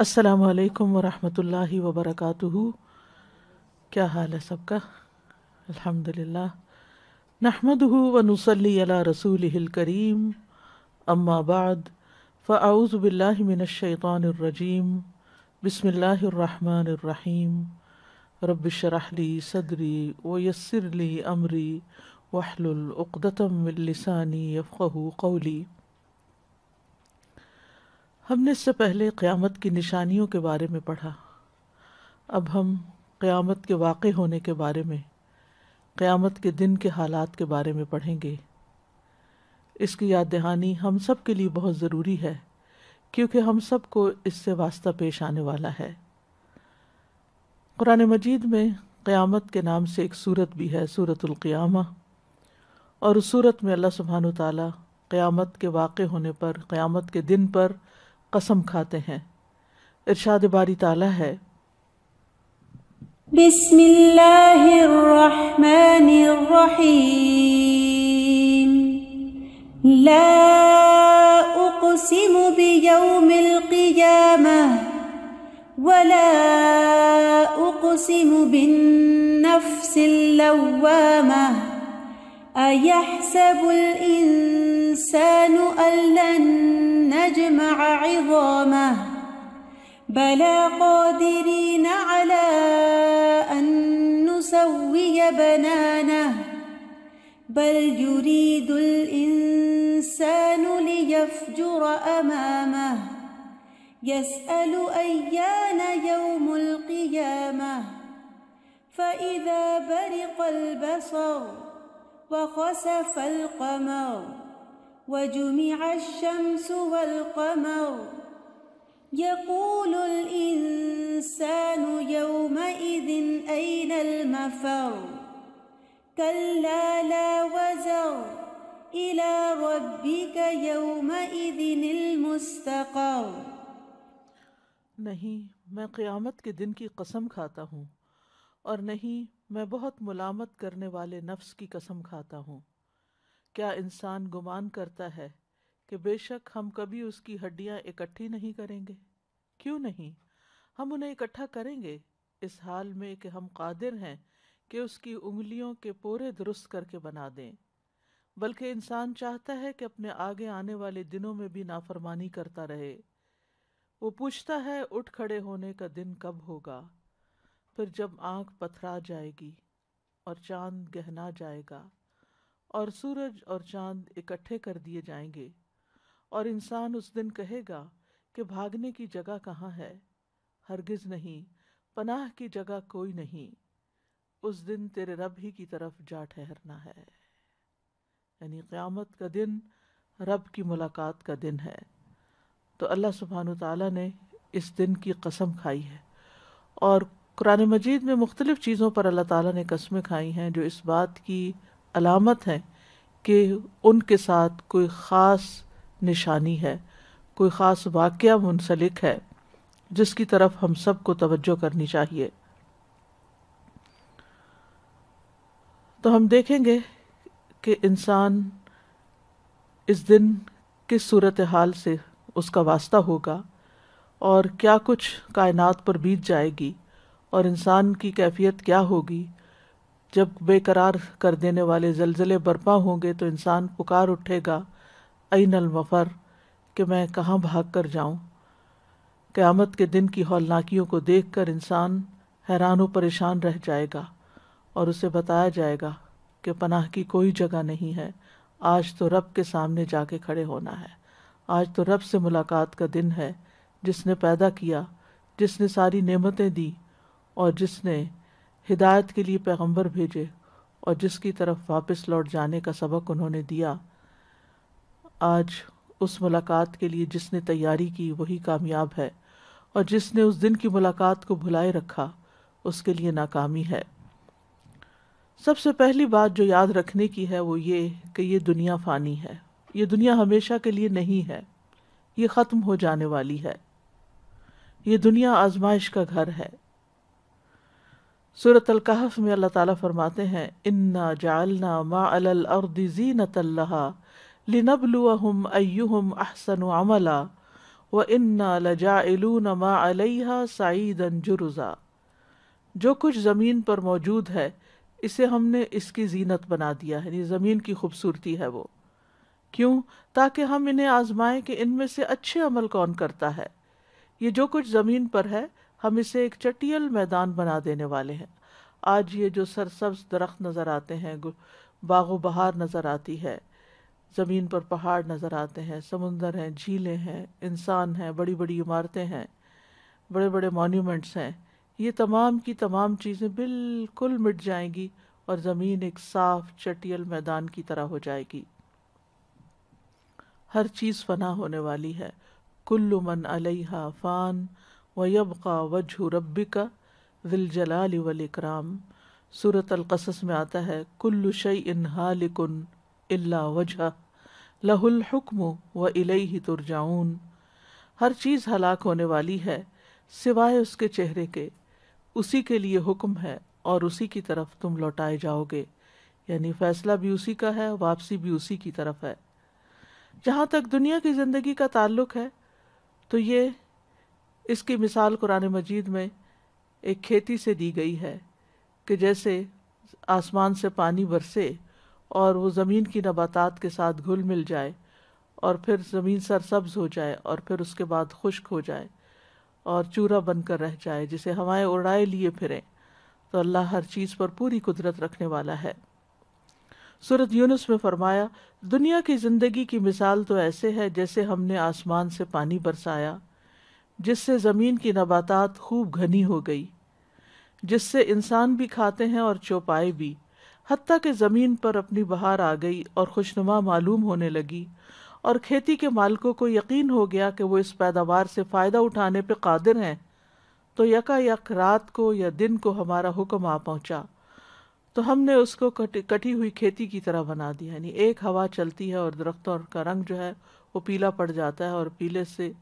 असलकम वरहमल वबरक क्या हाल है सबका अल्हम्दुलिल्लाह नहमद व नसली अला रसूल करीम अम्माबाद फ़ाऊज़बिल्लिमिनशैतरजीम बसमीम रबशरहली सदरी व यसरली अमरी वाहलतम लिसानी यफ़ू कौली हमने इससे पहले क़्यामत की निशानियों के बारे में पढ़ा अब हम क़्यामत के वाक़ होने के बारे में क़्यामत के दिन के हालात के बारे में पढ़ेंगे इसकी याद दहानी हम सब के लिए बहुत ज़रूरी है क्योंकि हम सब को इससे वास्ता पेश आने वाला है कुरान मजीद में क़्यामत के नाम से एक सूरत भी है सूरतुल्क़ियामा और उस सूरत में अल्लाह सुबहान तयामत के वाक़ होने पर क़्यामत के दिन पर قسم کھاتے ہیں ارشاد باری تعالی ہے بسم اللہ الرحمن الرحیم لا اقسم بیوم القیامہ ولا اقسم بالنفس اللوامہ أيحسب الإنسان أن لن نجمع عظامه بلى قادرين على أن نسوي بنانه بل يريد الإنسان ليفجر أمامه يسأل أيان يوم القيامة فإذا برق البصر وخسف القمر وجمع الشمس والقمر يقول الإنسان يومئذ أين المفر كلا لا وزر إلى ربك يومئذ المستقر نهي ما क़यामत के قسم की कसम खाता मैं बहुत मुलामत करने वाले नफ्स की कसम खाता हूँ क्या इंसान गुमान करता है कि बेशक हम कभी उसकी हड्डियाँ इकट्ठी नहीं करेंगे क्यों नहीं हम उन्हें इकट्ठा करेंगे इस हाल में कि हम कादिर हैं कि उसकी उंगलियों के पोरे दुरुस्त करके बना दें बल्कि इंसान चाहता है कि अपने आगे आने वाले दिनों में भी नाफरमानी करता रहे वो पूछता है उठ खड़े होने का दिन कब होगा फिर जब आँख पथरा जाएगी और चांद गहना जाएगा और सूरज और चांद इकट्ठे कर दिए जाएंगे और इंसान उस दिन कहेगा कि भागने की जगह कहाँ है हरगिज नहीं पनाह की जगह कोई नहीं उस दिन तेरे रब ही की तरफ जा ठहरना है यानी क़्यामत का दिन रब की मुलाकात का दिन है तो अल्लाह सुबहान ताली ने इस दिन की कसम खाई है और कुरान मजीद में मुख्तलिफ़ चीज़ों पर अल्लाह ताला ने कस्में खाई हैं जो इस बात की अलामत है कि उनके साथ कोई ख़ास निशानी है कोई ख़ास वाक़ मुनसलिक है जिसकी तरफ हम सब को तवज्जो करनी चाहिए तो हम देखेंगे कि इंसान इस दिन किस सूरत हाल से उसका वास्ता होगा और क्या कुछ कायनात पर बीत जाएगी और इंसान की कैफियत क्या होगी जब बेकरार कर देने वाले जलजले बर्पा होंगे तो इंसान पुकार उठेगा ऐन अलमफ़र कि मैं कहाँ भाग कर जाऊँ क़्यामत के दिन की हौलनाकियों को देख कर इंसान हैरान व परेशान रह जाएगा और उसे बताया जाएगा कि पनाह की कोई जगह नहीं है आज तो रब के सामने जाके खड़े होना है आज तो रब से मुलाकात का दिन है जिसने पैदा किया जिसने सारी नेमतें दी और जिसने हिदायत के लिए पैगंबर भेजे और जिसकी तरफ वापस लौट जाने का सबक उन्होंने दिया आज उस मुलाकात के लिए जिसने तैयारी की वही कामयाब है और जिसने उस दिन की मुलाकात को भुलाए रखा उसके लिए नाकामी है सबसे पहली बात जो याद रखने की है वो ये कि ये दुनिया फ़ानी है ये दुनिया हमेशा के लिए नहीं है ये ख़त्म हो जाने वाली है ये दुनिया आजमाइश का घर है सूरत अलकहफ़ में अल्लाह ताला फरमाते हैं इन्ना जालना माअलअर्द जीनत लिनबलुअहम अयुहम अहसन अमला व इन्ना लजाइलून माअलहा साईदन जुरुज़ा जो कुछ ज़मीन पर मौजूद है इसे हमने इसकी जीनत बना दिया है ज़मीन की खूबसूरती है वो क्यों ताकि हम इन्हें आजमाएं कि इनमें से अच्छे अमल कौन करता है ये जो कुछ ज़मीन पर है हम इसे एक चटियल मैदान बना देने वाले हैं आज ये जो सरसब्ज दरख्त नज़र आते हैं बागो बहार नज़र आती है ज़मीन पर पहाड़ नज़र आते हैं समुंदर हैं झीलें हैं इंसान हैं बड़ी बड़ी इमारतें हैं बड़े बड़े मोन्यूमेंट्स हैं ये तमाम की तमाम चीज़ें बिल्कुल मिट जाएंगी और ज़मीन एक साफ चटियल मैदान की तरह हो जाएगी हर चीज़ फना होने वाली है कुल्लुमन मन अलैहा फ़ान व वयबका वजह रब्बी का दिलजलाल वलकराम सूरत अलकसस में आता है कुल्लु शई इन हालिकुन अल्ला वजह लहुल हुक्म व इलई तुरजाउन हर चीज़ हलाक होने वाली है सिवाय उसके चेहरे के उसी के लिए हुक्म है और उसी की तरफ तुम लौटाए जाओगे यानी फैसला भी उसी का है वापसी भी उसी की तरफ है जहाँ तक दुनिया की ज़िंदगी का ताल्लुक है तो ये इसकी मिसाल कुरान मजीद में एक खेती से दी गई है कि जैसे आसमान से पानी बरसे और वो ज़मीन की नबातात के साथ घुल मिल जाए और फिर ज़मीन सरसब्ज हो जाए और फिर उसके बाद खुश्क हो जाए और चूरा बनकर रह जाए जिसे हवाएं उड़ाए लिए फिरें तो अल्लाह हर चीज़ पर पूरी कुदरत रखने वाला है सूरत यूनुस में फरमाया दुनिया की ज़िंदगी की मिसाल तो ऐसे है जैसे हमने आसमान से पानी बरसाया जिससे ज़मीन की नबातात खूब घनी हो गई जिससे इंसान भी खाते हैं और चौपाए भी हती कि ज़मीन पर अपनी बहार आ गई और खुशनुमा मालूम होने लगी और खेती के मालिकों को यकीन हो गया कि वो इस पैदावार से फ़ायदा उठाने पर कादिर हैं तो यका यक रात को या दिन को हमारा हुक्म आ पहुँचा तो हमने उसको कटी, कटी हुई खेती की तरह बना दिया यानी एक हवा चलती है और दरख्तों का रंग जो है वो पीला पड़ जाता है और पीले से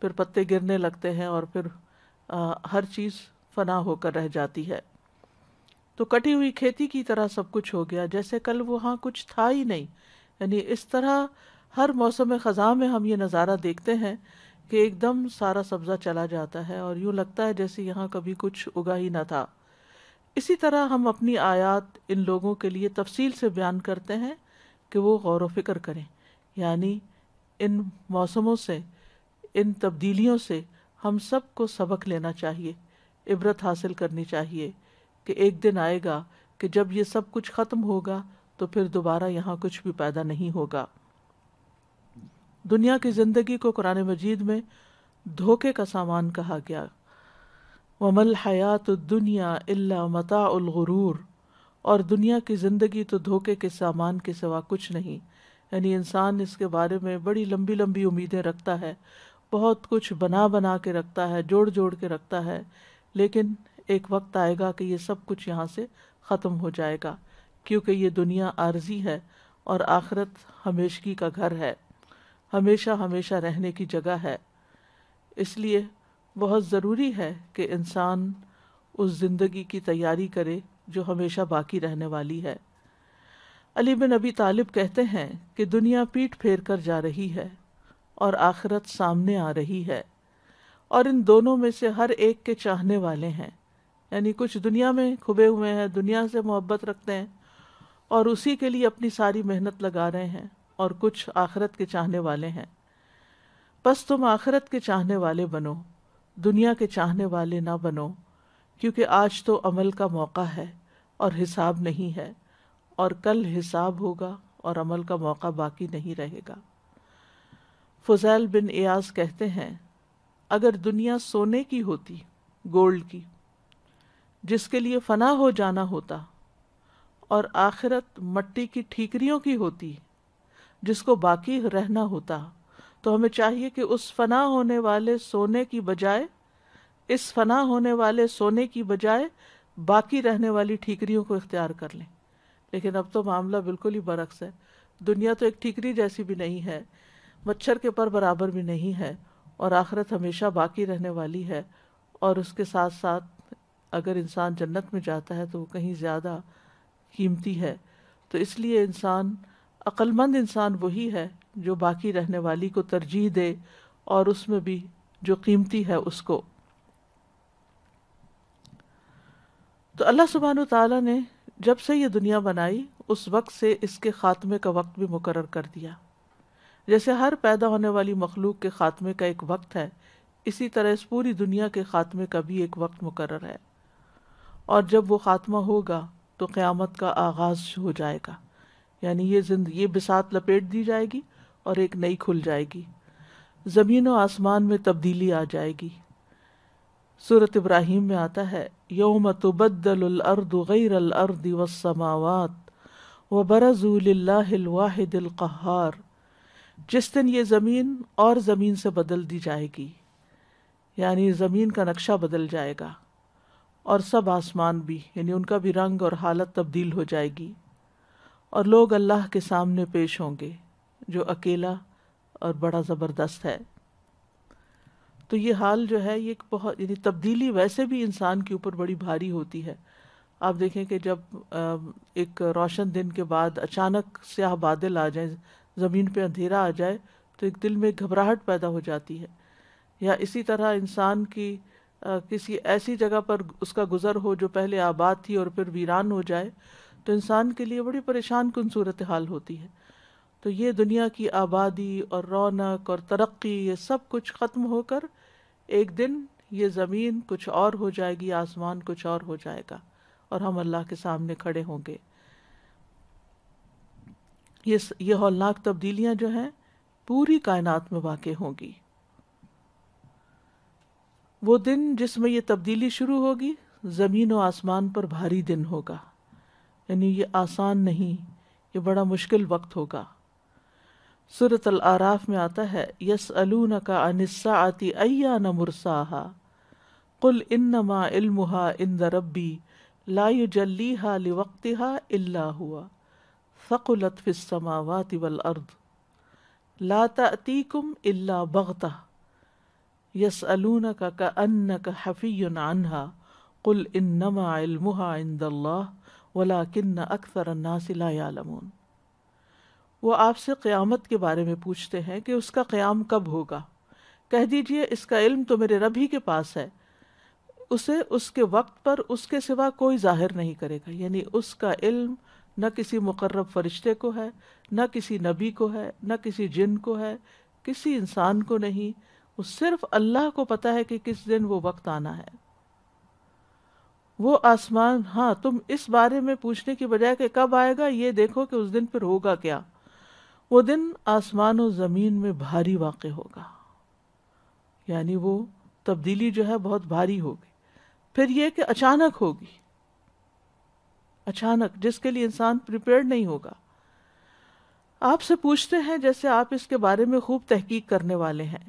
फिर पत्ते गिरने लगते हैं और फिर आ, हर चीज़ फना होकर रह जाती है तो कटी हुई खेती की तरह सब कुछ हो गया जैसे कल वहाँ कुछ था ही नहीं यानी इस तरह हर मौसम ख़ज़ा में हम ये नज़ारा देखते हैं कि एकदम सारा सब्ज़ा चला जाता है और यूँ लगता है जैसे यहाँ कभी कुछ उगा ही ना था इसी तरह हम अपनी आयात इन लोगों के लिए तफसील से बयान करते हैं कि वो गौर व फिक्र करें यानी इन मौसमों से इन तब्दीलियों से हम सबको सबक लेना चाहिए इबरत हासिल करनी चाहिए कि एक दिन आएगा कि जब ये सब कुछ ख़त्म होगा तो फिर दोबारा यहाँ कुछ भी पैदा नहीं होगा दुनिया की ज़िंदगी को कुरान मजीद में धोखे का सामान कहा गया वमल हयात दुनिया इल्ला मतागरूर और दुनिया की ज़िंदगी तो धोखे के सामान के सिवा कुछ नहीं यानी इंसान इसके बारे में बड़ी लंबी लंबी उम्मीदें रखता है बहुत कुछ बना बना के रखता है जोड़ जोड़ के रखता है लेकिन एक वक्त आएगा कि यह सब कुछ यहाँ से ख़त्म हो जाएगा क्योंकि ये दुनिया आर्जी है और आखरत हमेशगी का घर है हमेशा हमेशा रहने की जगह है इसलिए बहुत ज़रूरी है कि इंसान उस ज़िंदगी की तैयारी करे जो हमेशा बाकी रहने वाली है अली बिन अबी तालिब कहते हैं कि दुनिया पीठ फेर कर जा रही है और आखिरत सामने आ रही है और इन दोनों में से हर एक के चाहने वाले हैं यानी कुछ दुनिया में खुबे हुए हैं दुनिया से मोहब्बत रखते हैं और उसी के लिए अपनी सारी मेहनत लगा रहे हैं और कुछ आखरत के चाहने वाले हैं बस तुम आखरत के चाहने वाले बनो दुनिया के चाहने वाले ना बनो क्योंकि आज तो अमल का मौका है और हिसाब नहीं है और कल हिसाब होगा और अमल का मौका बाकी नहीं रहेगा फ़जैल बिन एयाज कहते हैं अगर दुनिया सोने की होती गोल्ड की जिसके लिए फना हो जाना होता और आखिरत मट्टी की ठीकरियों की होती जिसको बाकी रहना होता तो हमें चाहिए कि उस फना होने वाले सोने की बजाय इस फना होने वाले सोने की बजाय बाकी रहने वाली ठीकरियों को इख्तियार कर लें लेकिन अब तो मामला बिल्कुल ही बरक्स है दुनिया तो एक ठीकरी जैसी भी नहीं है मच्छर के पर बराबर भी नहीं है और आखरत हमेशा बाकी रहने वाली है और उसके साथ साथ अगर इंसान जन्नत में जाता है तो वो कहीं ज़्यादा कीमती है तो इसलिए इंसान अक्लमंद इंसान वही है जो बाकी रहने वाली को तरजीह दे और उसमें भी जो कीमती है उसको तो अल्लाह सुबहान तब ने जब से ये दुनिया बनाई उस वक्त से इसके ख़ात्मे का वक्त भी मुकर कर दिया जैसे हर पैदा होने वाली मखलूक के खात्मे का एक वक्त है इसी तरह इस पूरी दुनिया के खात्मे का भी एक वक्त मुकर है और जब वो खात्मा होगा तो क़्यामत का आगाज़ हो जाएगा यानी ये जिंद ये बिसात लपेट दी जाएगी और एक नई खुल जाएगी ज़मीन व आसमान में तब्दीली आ जाएगी सूरत इब्राहिम में आता है योम तबदलअर्द गैरअर्द वसमावत व बरज़ूल वाहिद जिस दिन ये ज़मीन और ज़मीन से बदल दी जाएगी यानी ज़मीन का नक्शा बदल जाएगा और सब आसमान भी यानी उनका भी रंग और हालत तब्दील हो जाएगी और लोग अल्लाह के सामने पेश होंगे जो अकेला और बड़ा ज़बरदस्त है तो ये हाल जो है ये बहुत यानी तब्दीली वैसे भी इंसान के ऊपर बड़ी भारी होती है आप देखें कि जब एक रोशन दिन के बाद अचानक स्याह बादल आ जाएं ज़मीन पे अंधेरा आ जाए तो एक दिल में घबराहट पैदा हो जाती है या इसी तरह इंसान की आ, किसी ऐसी जगह पर उसका गुज़र हो जो पहले आबाद थी और फिर वीरान हो जाए तो इंसान के लिए बड़ी परेशान कन सूरत हाल होती है तो ये दुनिया की आबादी और रौनक और तरक्की ये सब कुछ ख़त्म होकर एक दिन ये ज़मीन कुछ और हो जाएगी आसमान कुछ और हो जाएगा और हम अल्लाह के सामने खड़े होंगे ये ये हौलनाक तब्दीलियां जो हैं पूरी कायनात में वाक़ होंगी वो दिन जिसमें ये तब्दीली शुरू होगी ज़मीन और आसमान पर भारी दिन होगा यानी ये आसान नहीं ये बड़ा मुश्किल वक्त होगा सूरत अल आराफ में आता है यस अलू न का अनिस्सा आती अय्या न मुरसाहा कुल इन्नमा इल्मुहा इंद रब्बी ला युजल्लीहा लिवक्तिहा इल्ला हुआ फ़कुलत फ़िस्समावात वलअर्द ला तअतीकुम इल्ला बगता यसअलूनक का अन्नक हफ़ीयुन अनहा कुल इन्नमा इल्मुहा इंदल्लाह वलाकिन्न अक्सर अन्नास ला यालमून वो आपसे क़यामत के बारे में पूछते हैं कि उसका क़याम कब होगा कह दीजिए इसका इल्म तो मेरे रब ही के पास है उसे उसके वक्त पर उसके सिवा कोई जाहिर नहीं करेगा यानी उसका इल्म न किसी मुकर्रब फरिश्ते को है न किसी नबी को है न किसी जिन को है किसी इंसान को नहीं वो सिर्फ अल्लाह को पता है कि किस दिन वो वक्त आना है वो आसमान हाँ तुम इस बारे में पूछने की बजाय कि कब आएगा ये देखो कि उस दिन फिर होगा क्या वो दिन आसमान और ज़मीन में भारी वाक़ होगा यानी वो तब्दीली जो है बहुत भारी होगी फिर ये कि अचानक होगी अचानक जिसके लिए इंसान प्रिपेयर नहीं होगा आपसे पूछते हैं जैसे आप इसके बारे में खूब तहकीक करने वाले हैं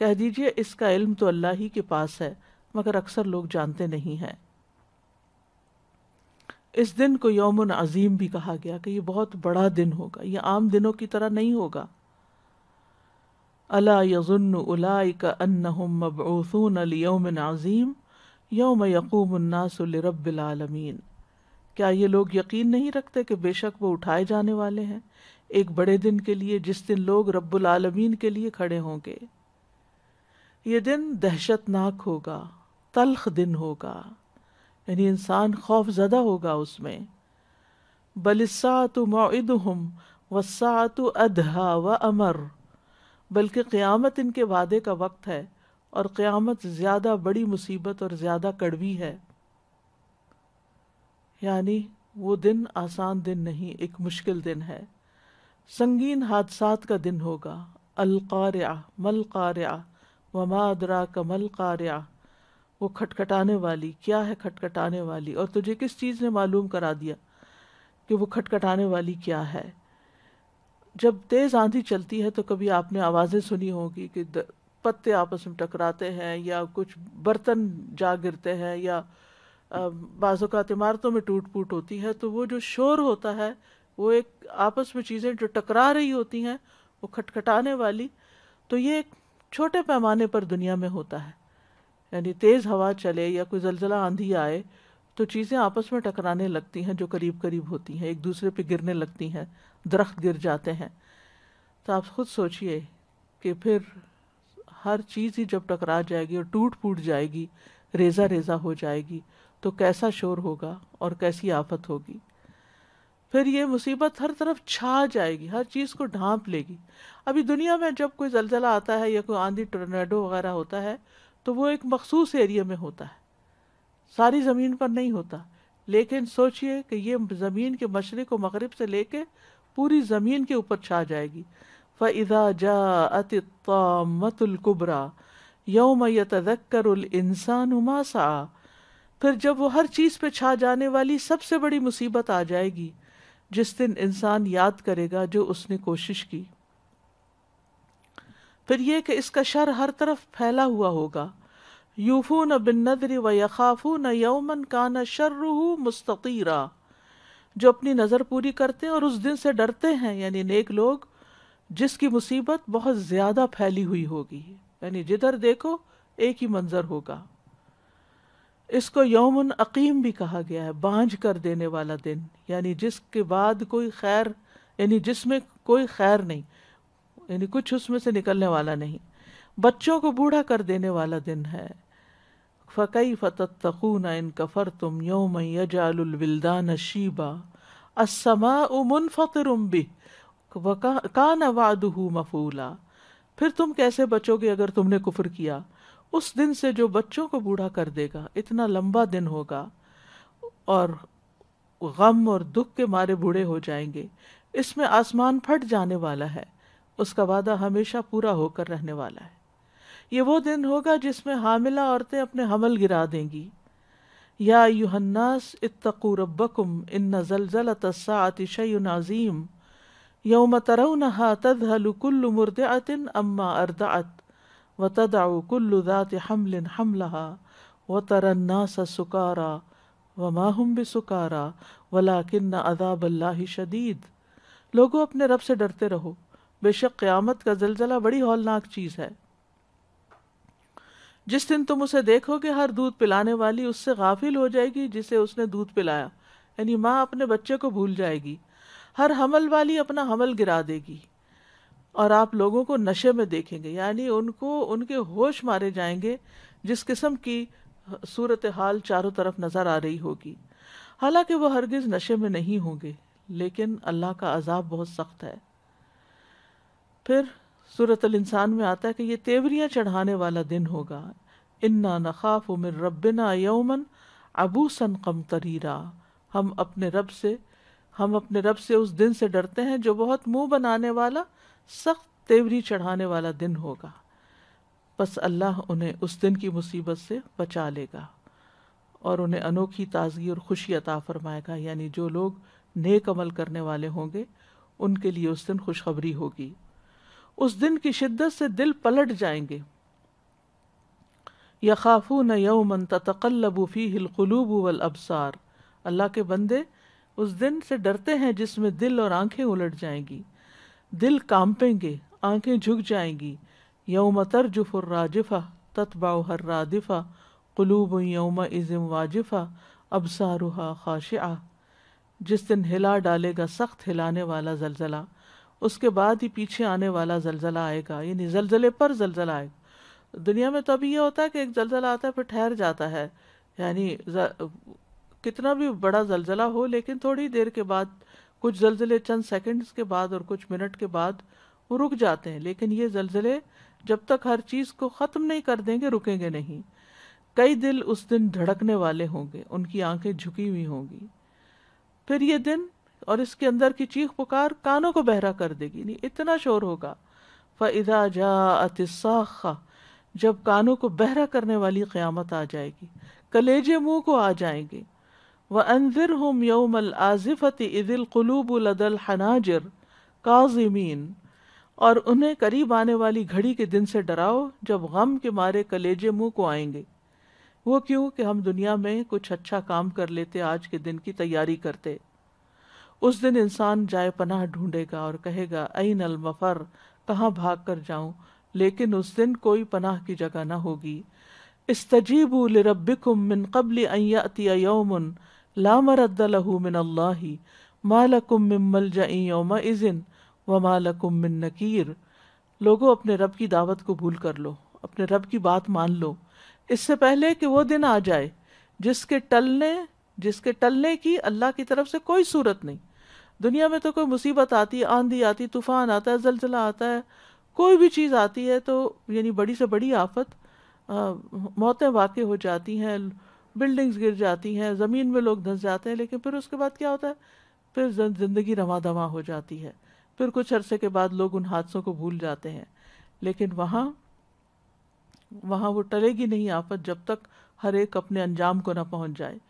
कह दीजिए इसका इल्म तो अल्लाह ही के पास है मगर अक्सर लोग जानते नहीं हैं इस दिन को यौम अजीम भी कहा गया कि ये बहुत बड़ा दिन होगा ये आम दिनों की तरह नहीं होगा अला यजुन उलाई का मबऊसून अजीम यौम यकूम क्या ये लोग यकीन नहीं रखते कि बेशक वो उठाए जाने वाले हैं एक बड़े दिन के लिए जिस दिन लोग रब्बुल आलमीन के लिए खड़े होंगे ये दिन दहशतनाक होगा तलख दिन होगा यानी इंसान खौफ ज़दा होगा उसमें बलिसात मद हम वसात अदहा व अमर बल्कि क़्यामत इनके वादे का वक्त है और क़्यामत ज़्यादा बड़ी मुसीबत और ज़्यादा कड़वी है यानी वो दिन आसान दिन नहीं एक मुश्किल दिन है संगीन हादसात का दिन होगा अलकार्या मलकार्या वमादरा कमल कार्या वो खटखटाने वाली क्या है खटखटाने वाली और तुझे किस चीज़ ने मालूम करा दिया कि वो खटखटाने वाली क्या है जब तेज़ आंधी चलती है तो कभी आपने आवाज़ें सुनी होंगी कि पत्ते आपस में टकराते हैं या कुछ बर्तन जा गिरते हैं या बाज़ात इमारतों में टूट फूट होती है तो वो जो शोर होता है वो एक आपस में चीज़ें जो टकरा रही होती हैं वो खटखटाने वाली तो ये एक छोटे पैमाने पर दुनिया में होता है यानी तेज़ हवा चले या कोई जलजला आंधी आए तो चीज़ें आपस में टकराने लगती हैं जो करीब करीब होती हैं एक दूसरे पे गिरने लगती हैं दरख्त गिर जाते हैं तो आप खुद सोचिए कि फिर हर चीज़ ही जब टकरा जाएगी और टूट फूट जाएगी रेजा रेजा हो जाएगी तो कैसा शोर होगा और कैसी आफत होगी फिर ये मुसीबत हर तरफ छा जाएगी हर चीज़ को ढांप लेगी अभी दुनिया में जब कोई जलजला आता है या कोई आंधी टोर्नेडो वगैरह होता है तो वो एक मखसूस एरिया में होता है सारी ज़मीन पर नहीं होता लेकिन सोचिए कि ये ज़मीन के मशरक़ व मगरब से लेके पूरी ज़मीन के ऊपर छा जाएगी फ़ैज़ा जा अतिमतुल्कुबरा यौम यतकर इंसान उमासा फिर जब वो हर चीज पे छा जाने वाली सबसे बड़ी मुसीबत आ जाएगी जिस दिन इंसान याद करेगा जो उसने कोशिश की फिर यह कि इसका शर हर तरफ फैला हुआ होगा यूफू न बिन नदरी व यखाफू न यौमन का न शर्रू मुस्तरा जो अपनी नज़र पूरी करते हैं और उस दिन से डरते हैं यानी नेक लोग जिसकी मुसीबत बहुत ज़्यादा फैली हुई होगी यानी जिधर देखो एक ही मंजर होगा इसको यौमन अकीम भी कहा गया है बांझ कर देने वाला दिन यानी जिसके बाद कोई खैर यानी जिसमें कोई खैर नहीं यानी कुछ उसमें से निकलने वाला नहीं बच्चों को बूढ़ा कर देने वाला दिन है फ़कई फ़तून इन कफ़र तुम योम यजालविलदान शीबा असमा उमन फ़तर उम्बी का वादू मफूला फिर तुम कैसे बचोगे अगर तुमने कुफर किया उस दिन से जो बच्चों को बूढ़ा कर देगा इतना लंबा दिन होगा और गम और दुख के मारे बूढ़े हो जाएंगे इसमें आसमान फट जाने वाला है उसका वादा हमेशा पूरा होकर रहने वाला है ये वो दिन होगा जिसमें हामिला औरतें अपने हमल गिरा देंगी या युहन्नास इतकू रब्बकुम इन नजलजल तस्सा नाजीम यौम तरऊ नहा तदहलु कुल्लु मुर्दातिन अम्मा अर्दात व तदाउ दात हमलिन हमला व तरन्ना सुकारा व माहम बिसुकारा वला किन्ना ही शदीद लोगों अपने रब से डरते रहो बेशक क़यामत का जलजला बड़ी हौलनाक चीज़ है जिस दिन तुम उसे देखोगे हर दूध पिलाने वाली उससे गाफिल हो जाएगी जिसे उसने दूध पिलाया यानी माँ अपने बच्चे को भूल जाएगी हर हमल वाली अपना हमल गिरा देगी और आप लोगों को नशे में देखेंगे यानी उनको उनके होश मारे जाएंगे जिस किस्म की सूरत हाल चारों तरफ नजर आ रही होगी हालांकि वो हरगिज नशे में नहीं होंगे लेकिन अल्लाह का अजाब बहुत सख्त है फिर सूरत इंसान में आता है कि ये तेवरियां चढ़ाने वाला दिन होगा इन्ना नखाफ उमिर रबना यौमन सन कम तरीरा हम अपने रब से हम अपने रब से उस दिन से डरते हैं जो बहुत मुंह बनाने वाला सख्त तेवरी चढ़ाने वाला दिन होगा बस अल्लाह उन्हें उस दिन की मुसीबत से बचा लेगा और उन्हें अनोखी ताजगी और खुशी अता फरमाएगा यानी जो लोग नेक अमल करने वाले होंगे उनके लिए उस दिन खुशखबरी होगी उस दिन की शिद्दत से दिल पलट जाएंगे यखाफू न यौमन तकल्लबूफ़ी हिलकलूब वल अबसार अल्लाह के बंदे उस दिन से डरते हैं जिसमें दिल और आंखें उलट जाएंगी दिल कांपेंगे आंखें झुक जाएंगी यौम तरजुफुर राजिफ़ा ततबा हर रादिफ़ा कुलूब यौम इज़म वाजिफ़ा अबसारुहा खाशा जिस दिन हिला डालेगा सख्त हिलाने वाला जलजला उसके बाद ही पीछे आने वाला जलजला आएगा यानी जलजले पर जलजला आएगा दुनिया में तभी तो यह होता है कि एक जलजला आता है फिर ठहर जाता है यानी कितना भी बड़ा जलजला हो लेकिन थोड़ी देर के बाद कुछ जलजिले चंद सेकंड्स के बाद और कुछ मिनट के बाद वो रुक जाते हैं लेकिन ये जलजिले जब तक हर चीज को खत्म नहीं कर देंगे रुकेंगे नहीं कई दिल उस दिन धड़कने वाले होंगे उनकी आंखें झुकी हुई होंगी फिर ये दिन और इसके अंदर की चीख पुकार कानों को बहरा कर देगी नहीं इतना शोर होगा फ़ैदा जा अतिसाखा जब कानों को बहरा करने वाली क़यामत आ जाएगी कलेजे मुंह को आ जाएंगे व अनजिरहुम यौमल आजिफत इदिल कलूब लदल हनाजर काजिमीन और उन्हें करीब आने वाली घड़ी के दिन से डराओ जब गम के मारे कलेजे मुंह को आएंगे वो क्यों कि हम दुनिया में कुछ अच्छा काम कर लेते आज के दिन की तैयारी करते उस दिन इंसान जाए पनाह ढूंढेगा और कहेगा अन अलमफर कहाँ भाग कर जाऊं लेकिन उस दिन कोई पनाह की जगह ना होगी इस्तजीबू लिरब्बिकुम मिन कबल अयतिया यौमन लामरदलहूमिनल्लाही नकीर लोगों अपने रब की दावत को भूल कर लो अपने रब की बात मान लो इससे पहले कि वो दिन आ जाए जिसके टलने जिसके टलने की अल्लाह की तरफ से कोई सूरत नहीं दुनिया में तो कोई मुसीबत आती है आंधी आती तूफ़ान आता है जलजला आता है कोई भी चीज़ आती है तो यानी बड़ी से बड़ी आफत मौतें वाक़ हो जाती हैं बिल्डिंग्स गिर जाती हैं ज़मीन में लोग धंस जाते हैं लेकिन फिर उसके बाद क्या होता है फिर ज़िंदगी रवा दवा हो जाती है फिर कुछ अरसे के बाद लोग उन हादसों को भूल जाते हैं लेकिन वहाँ वहाँ वो टलेगी नहीं आफत जब तक हर एक अपने अंजाम को ना पहुँच जाए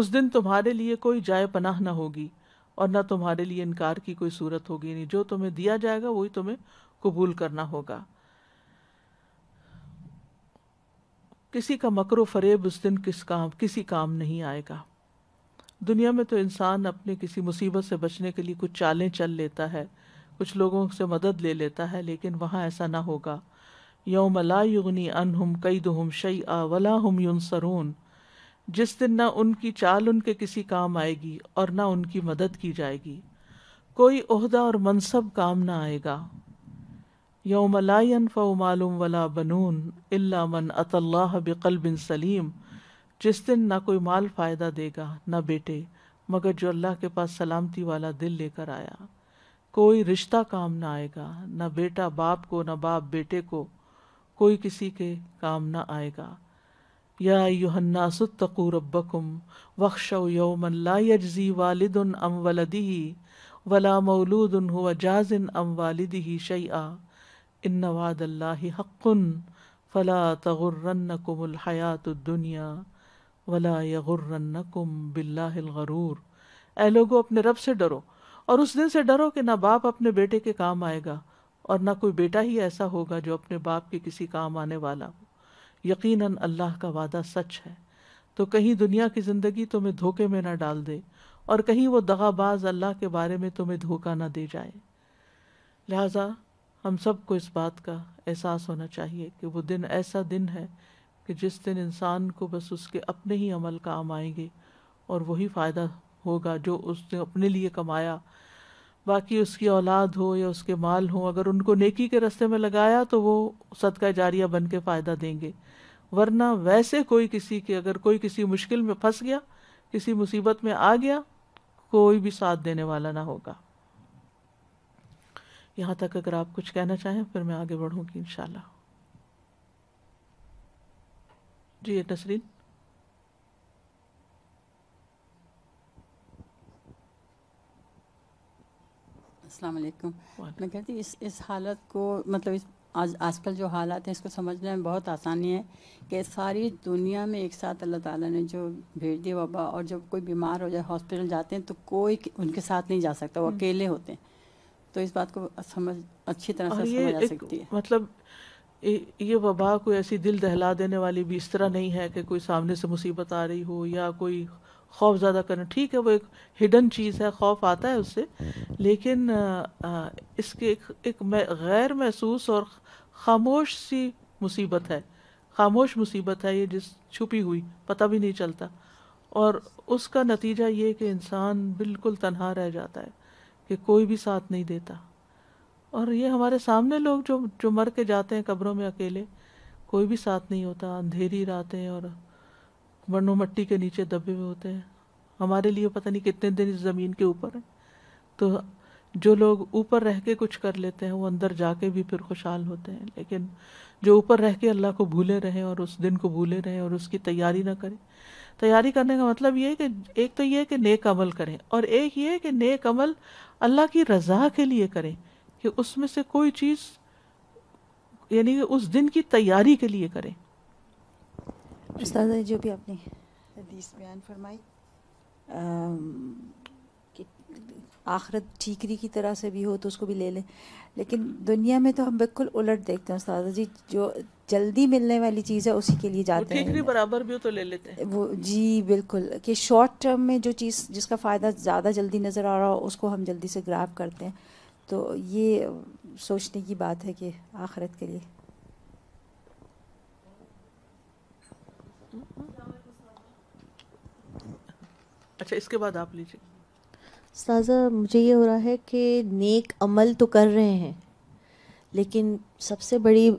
उस दिन तुम्हारे लिए कोई जाए पनाह ना होगी और ना तुम्हारे लिए इनकार की कोई सूरत होगी नहीं जो तुम्हें दिया जाएगा वही तुम्हें कबूल करना होगा किसी का मकर फरेब उस दिन किस काम किसी काम नहीं आएगा दुनिया में तो इंसान अपने किसी मुसीबत से बचने के लिए कुछ चालें चल लेता है कुछ लोगों से मदद ले लेता है लेकिन वहाँ ऐसा ना होगा यौम लायुगनी अन हम कई दुम शई आ वला हम युन सरून जिस दिन ना उनकी चाल उनके किसी काम आएगी और ना उनकी मदद की जाएगी कोई ओहदा और मनसब काम ना आएगा यौम मालूम वला बनून इल्ला मन अतल्लाह बिकल बिन सलीम जिस दिन ना कोई माल फ़ायदा देगा ना बेटे मगर जो अल्लाह के पास सलामती वाला दिल लेकर आया कोई रिश्ता काम ना आएगा ना बेटा बाप को ना बाप बेटे को कोई किसी के काम ना आएगा या युहन्नासतकू रबकुम वख्श यौमन ला यजजी वालिद अम वलदी वला मौलूद हुआ जाजिन अम वालिदी शैया इन वादल्ला हक़ुन फ़ला तगुर्रन कुमुल हयात दुनिया वला यगुर्रन कुम बिल्लागरूर ए लोगो अपने रब से डरो और उस दिन से डरो कि ना बाप अपने बेटे के काम आएगा और ना कोई बेटा ही ऐसा होगा जो अपने बाप के किसी काम आने वाला हो यकीनन अल्लाह का वादा सच है तो कहीं दुनिया की ज़िंदगी तुम्हें धोखे में ना डाल दे और कहीं वो दगाबाज अल्लाह के बारे में तुम्हें धोखा ना दे जाए लिहाजा हम सबको इस बात का एहसास होना चाहिए कि वो दिन ऐसा दिन है कि जिस दिन इंसान को बस उसके अपने ही अमल काम आएंगे और वही फ़ायदा होगा जो उसने अपने लिए कमाया बाकी उसकी औलाद हो या उसके माल हो अगर उनको नेकी के रस्ते में लगाया तो वो सदका जारिया बन के फ़ायदा देंगे वरना वैसे कोई किसी के अगर कोई किसी मुश्किल में फंस गया किसी मुसीबत में आ गया कोई भी साथ देने वाला ना होगा यहाँ तक अगर आप कुछ कहना चाहें फिर मैं आगे बढ़ूँगी इन जी नसरीन असलकुम मैं कहती हूँ इस इस हालत को मतलब इस आज आजकल जो हालात हैं इसको समझने में बहुत आसानी है कि सारी दुनिया में एक साथ अल्लाह ताला ने जो भेज दिया वबा और जब कोई बीमार हो जाए हॉस्पिटल जाते हैं तो कोई उनके साथ नहीं जा सकता वो हम्म। अकेले होते हैं तो इस बात को समझ अच्छी तरह से समझ जा सकती है मतलब ये वबा कोई ऐसी दिल दहला देने वाली भी इस तरह नहीं है कि कोई सामने से मुसीबत आ रही हो या कोई खौफ ज़्यादा करना ठीक है वो एक हिडन चीज़ है खौफ आता है उससे लेकिन इसके एक, एक गैर महसूस और खामोश सी मुसीबत है खामोश मुसीबत है ये जिस छुपी हुई पता भी नहीं चलता और उसका नतीजा ये कि इंसान बिल्कुल तनहा रह जाता है कि कोई भी साथ नहीं देता और ये हमारे सामने लोग जो जो मर के जाते हैं कब्रों में अकेले कोई भी साथ नहीं होता अंधेरी रातें और मनो मट्टी के नीचे दबे हुए होते हैं हमारे लिए पता नहीं कितने दिन इस ज़मीन के ऊपर है तो जो लोग ऊपर रह के कुछ कर लेते हैं वो अंदर जाके भी फिर खुशहाल होते हैं लेकिन जो ऊपर रह के अल्लाह को भूले रहें और उस दिन को भूले रहें और उसकी तैयारी ना करें तैयारी करने का मतलब ये है कि एक तो ये है कि नेक अमल करें और एक ये है कि नेक अमल अल्लाह की रजा के लिए करें कि उसमें से कोई चीज़ यानी उस दिन की तैयारी के लिए करें जो भी आपने हदीस बयान फरमाई आखरत ठीकरी की तरह से भी हो तो उसको भी ले लें लेकिन दुनिया में तो हम बिल्कुल उलट देखते हैं उस्ताद जी जो जल्दी मिलने वाली चीज़ है उसी के लिए जाते हैं ठीकरी बराबर भी हो तो ले लेते हैं वो जी बिल्कुल कि शॉर्ट टर्म में जो चीज़ जिसका फ़ायदा ज़्यादा जल्दी नज़र आ रहा हो उसको हम जल्दी से ग्राफ करते हैं तो ये सोचने की बात है कि आखरत के लिए अच्छा इसके बाद आप लीजिए साजा मुझे ये हो रहा है कि नेक अमल तो कर रहे हैं लेकिन सबसे बड़ी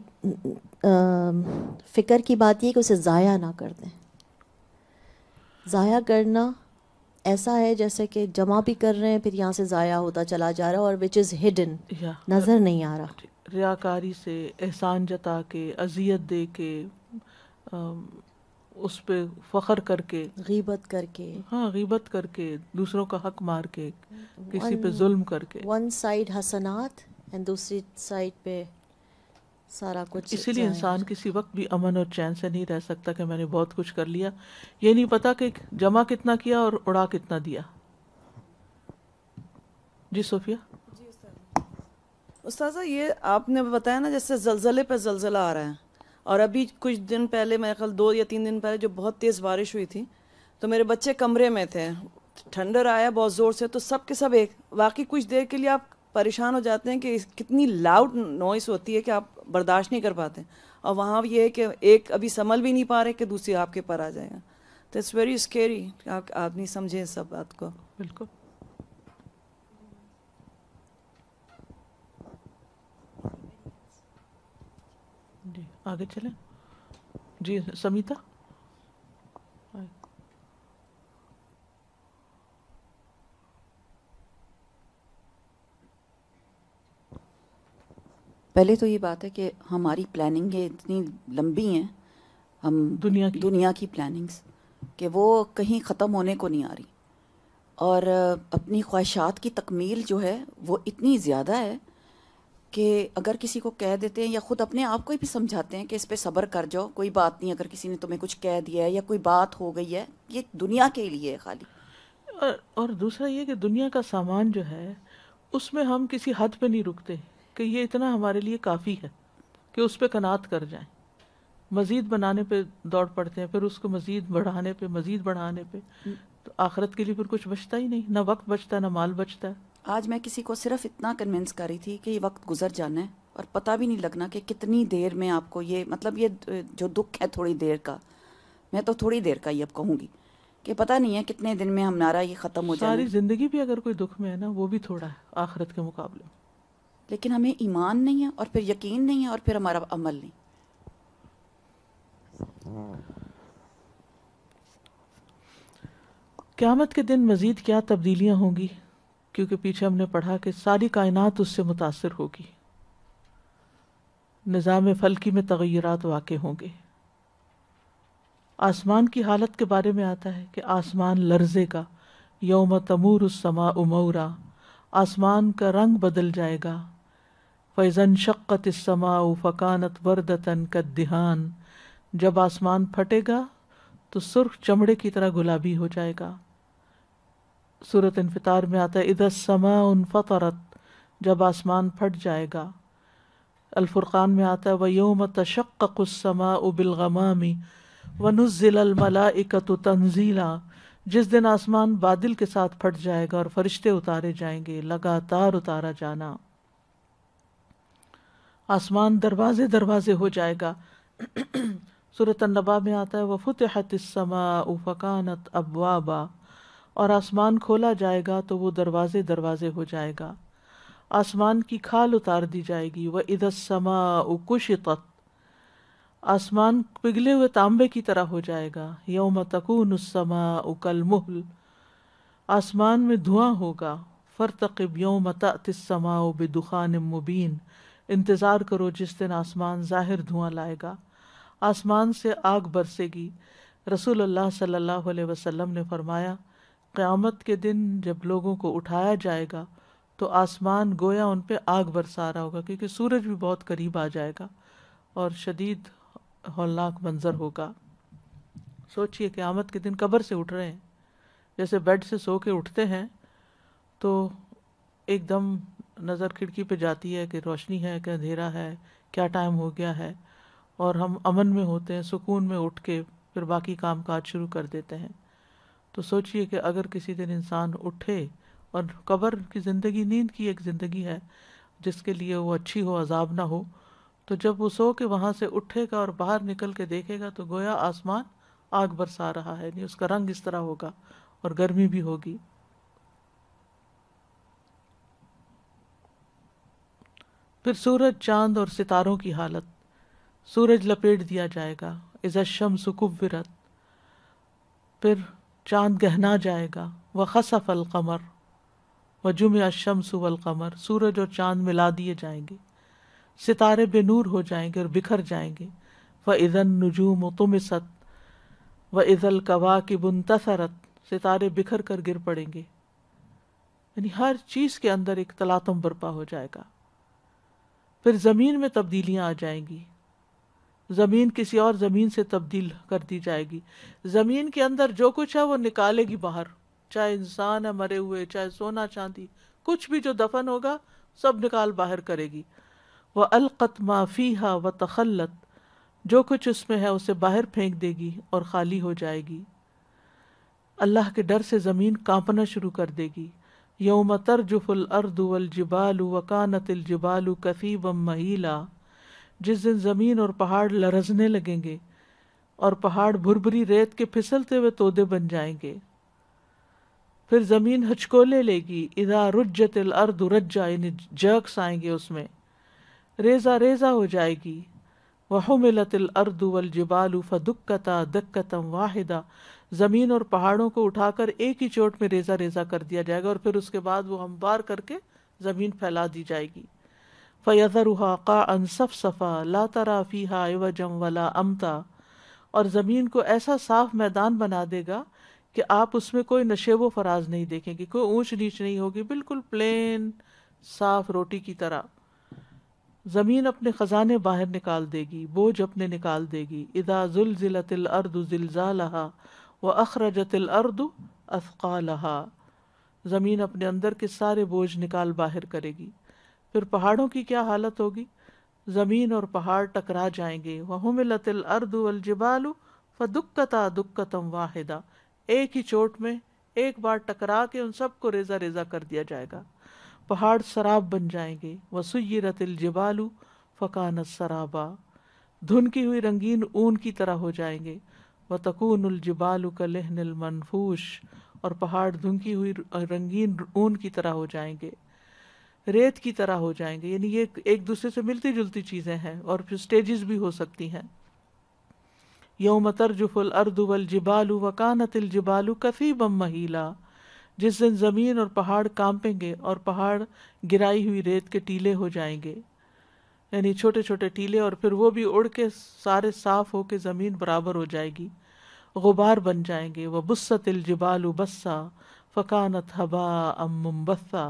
फ़िक्र की बात यह कि उसे ज़ाया ना कर दें ज़ाया करना ऐसा है जैसे कि जमा भी कर रहे हैं फिर यहाँ से ज़ाया होता चला जा रहा है और विच इज़ हिडन नज़र नहीं आ रहा रियाकारी से एहसान जता के अजियत दे के उस पर फख्र करके गीबत करके हाँ गीबत करके दूसरों का हक मार के किसी पे जुल्म करके वन साइड हसनात एंड दूसरी साइड पे सारा कुछ इसीलिए इंसान किसी वक्त भी अमन और चैन से नहीं रह सकता कि मैंने बहुत कुछ कर लिया ये नहीं पता कि जमा कितना किया और उड़ा कितना दिया जी सोफिया उस्ताजा ये आपने बताया ना जैसे जलजले पे जलजला आ रहा है और अभी कुछ दिन पहले मेरे ख्याल दो या तीन दिन पहले जो बहुत तेज़ बारिश हुई थी तो मेरे बच्चे कमरे में थे ठंडर आया बहुत ज़ोर से तो सब के सब एक वाकई कुछ देर के लिए आप परेशान हो जाते हैं कि कितनी लाउड नॉइस होती है कि आप बर्दाश्त नहीं कर पाते और वहाँ ये है कि एक अभी संभल भी नहीं पा रहे कि दूसरी आपके पर आ जाएगा तो इट्स वेरी स्केरी आप आदमी समझें सब बात को बिल्कुल आगे चले जी समीता पहले तो ये बात है कि हमारी प्लानिंग इतनी लंबी हैं हम दुनिया की दुनिया की प्लानिंग्स कि वो कहीं ख़त्म होने को नहीं आ रही और अपनी ख्वाहिशात की तकमील जो है वो इतनी ज़्यादा है कि अगर किसी को कह देते हैं या ख़ुद अपने आप को ही भी समझाते हैं कि इस पर सब्र कर जाओ कोई बात नहीं अगर किसी ने तुम्हें कुछ कह दिया है या कोई बात हो गई है ये दुनिया के लिए है खाली और, और दूसरा ये कि दुनिया का सामान जो है उसमें हम किसी हद पे नहीं रुकते कि ये इतना हमारे लिए काफ़ी है कि उस पर कनात कर जाएं मज़ीद बनाने पे दौड़ पड़ते हैं फिर उसको मज़ीद बढ़ाने पे मज़ीद बढ़ाने पे हम्म। तो आखरत के लिए फिर कुछ बचता ही नहीं ना वक्त बचता ना माल बचता है आज मैं किसी को सिर्फ इतना कन्विंस कर रही थी कि ये वक्त गुजर जाना है और पता भी नहीं लगना कि कितनी देर में आपको ये मतलब ये जो दुख है थोड़ी देर का मैं तो थोड़ी देर का ही अब कहूँगी कि पता नहीं है कितने दिन में हमारा ये ख़त्म हो जाए सारी ज़िंदगी भी अगर कोई दुख में है ना वो भी थोड़ा है आखिरत के मुकाबले लेकिन हमें ईमान नहीं है और फिर यकीन नहीं है और फिर हमारा अमल नहीं क्यामत के दिन मज़ीद क्या तब्दीलियाँ होंगी क्योंकि पीछे हमने पढ़ा कि सारी कायनात उससे मुतासर होगी निज़ाम फलकी में तगैरत वाक़ होंगे आसमान की हालत के बारे में आता है कि आसमान लर्जेगा यौम तमूर उसमा उमौरा आसमान का रंग बदल जाएगा फैज़न शक्क़त इसमा उफकानत वर्दतन दिहान जब आसमान फटेगा तो सुर्ख चमड़े की तरह गुलाबी हो जाएगा सूरत इनफितार में आता है इधर समा उन फतरत जब आसमान फट जाएगा अलफुर्क़ान में आता है व योम उबिल तशक्समा उबिलगमामी वनुज़िलमलाइकत तंजीला जिस दिन आसमान बादल के साथ फट जाएगा और फरिश्ते उतारे जाएंगे लगातार उतारा जाना आसमान दरवाजे दरवाजे हो जाएगा सूरत नबा में आता है वफ़ुतहत समा उफकानत अबवाबा और आसमान खोला जाएगा तो वो दरवाजे दरवाजे हो जाएगा आसमान की खाल उतार दी जाएगी वह इधर समा उकुश आसमान पिघले हुए तांबे की तरह हो जाएगा यौम तकून समा उकल मुहल आसमान में धुआं होगा फ़रतकब यौम तस्मा बेदुखान मुबीन इंतज़ार करो जिस दिन आसमान ज़ाहिर धुआं लाएगा आसमान से आग बरसेगी रसूल अल्लाह सल्लल्लाहु अलैहि वसल्लम ने फरमाया क्यामत के दिन जब लोगों को उठाया जाएगा तो आसमान गोया उन पर आग बरसा रहा होगा क्योंकि सूरज भी बहुत करीब आ जाएगा और शदीद हौलनाक मंज़र होगा सोचिए क़यामत के दिन कब्र से उठ रहे हैं जैसे बेड से सो के उठते हैं तो एकदम नज़र खिड़की पे जाती है कि रोशनी है कि अंधेरा है क्या टाइम हो गया है और हम अमन में होते हैं सुकून में उठ के फिर बाकी काम काज शुरू कर देते हैं तो सोचिए कि अगर किसी दिन इंसान उठे और कबर की ज़िंदगी नींद की एक ज़िंदगी है जिसके लिए वो अच्छी हो अजाब ना हो तो जब वो सो के वहाँ से उठेगा और बाहर निकल के देखेगा तो गोया आसमान आग बरसा रहा है यानी उसका रंग इस तरह होगा और गर्मी भी होगी फिर सूरज चांद और सितारों की हालत सूरज लपेट दिया जाएगा इज़ा शम सुकुब फिर चांद गहना जाएगा व खसफ अलकमर व जुम अशम्स वलकमर सूरज और चांद मिला दिए जाएंगे सितारे बेनूर हो जाएंगे और बिखर जाएंगे व इज़न नजूम व तुमसत व इज़ल कवा की बुन तसरत सितारे बिखर कर गिर पड़ेंगे यानी हर चीज़ के अंदर एक तलातम बर्पा हो जाएगा फिर ज़मीन में तब्दीलियाँ आ जाएंगी ज़मीन किसी और ज़मीन से तब्दील कर दी जाएगी ज़मीन के अंदर जो कुछ है वो निकालेगी बाहर चाहे इंसान है मरे हुए चाहे सोना चांदी कुछ भी जो दफन होगा सब निकाल बाहर करेगी वह अलकत माफ़ी हा व तखलत जो कुछ उसमें है उसे बाहर फेंक देगी और खाली हो जाएगी अल्लाह के डर से ज़मीन कांपना शुरू कर देगी यौम तरजुफुल अर्द वल जिबालू वकानतिल जिबालू व महिला जिस दिन ज़मीन और पहाड़ लरजने लगेंगे और पहाड़ भुरभुरी रेत के फिसलते हुए तोदे बन जाएंगे फिर ज़मीन हचकोले लेगी रुज तिल अर्द रज्जा यानी जर्क्स आएंगे उसमें रेजा रेजा हो जाएगी वह तिल अर्द वल जबालू फदुक्कता दक्कतम वाहिदा ज़मीन और पहाड़ों को उठाकर एक ही चोट में रेजा रेजा कर दिया जाएगा और फिर उसके बाद वो हम बार करके ज़मीन फैला दी जाएगी फ़यज़रुहा का अनसफ सफ़ा ला तरा फ़ीहा एवजम वला अमता और ज़मीन को ऐसा साफ मैदान बना देगा कि आप उसमें कोई नशेब फराज नहीं देखेंगे कोई ऊंच नीच नहीं होगी बिल्कुल प्लेन साफ रोटी की तरह ज़मीन अपने ख़जाने बाहर निकाल देगी बोझ अपने निकाल देगी इदा जुलजिलतिल अर्द लहा व अखरजतिल अर्द लहा ज़मीन अपने अंदर के सारे बोझ निकाल बाहर करेगी फिर पहाड़ों की क्या हालत होगी ज़मीन और पहाड़ टकरा जाएंगे मिलतिल अर्दु अलजिबालु फदुक्कता दुक्कतम वाहिदा एक ही चोट में एक बार टकरा के उन सबको रेजा रेजा कर दिया जाएगा पहाड़ शराब बन जाएंगे वसुयरतिल जिबालु फ़कान सराबा धुन की हुई रंगीन ऊन की तरह हो जाएंगे व तकून उलजिबालू कलहनल मनफूश और पहाड़ धुनकी हुई रंगीन ऊन की तरह हो जाएंगे रेत की तरह हो जाएंगे यानी ये एक दूसरे से मिलती जुलती चीज़ें हैं और फिर स्टेजेस भी हो सकती हैं यौम तरजुफुल अर्द वल जिबालू वकानतिल जिबालू कसीबम महीला जिस दिन ज़मीन और पहाड़ कांपेंगे और पहाड़ गिराई हुई रेत के टीले हो जाएंगे यानी छोटे छोटे टीले और फिर वो भी उड़ के सारे साफ़ के ज़मीन बराबर हो जाएगी गुबार बन जाएंगे वह बुस्सतिल जिबालू बस्सा फ़कानत हबा अम मुम्बस्सा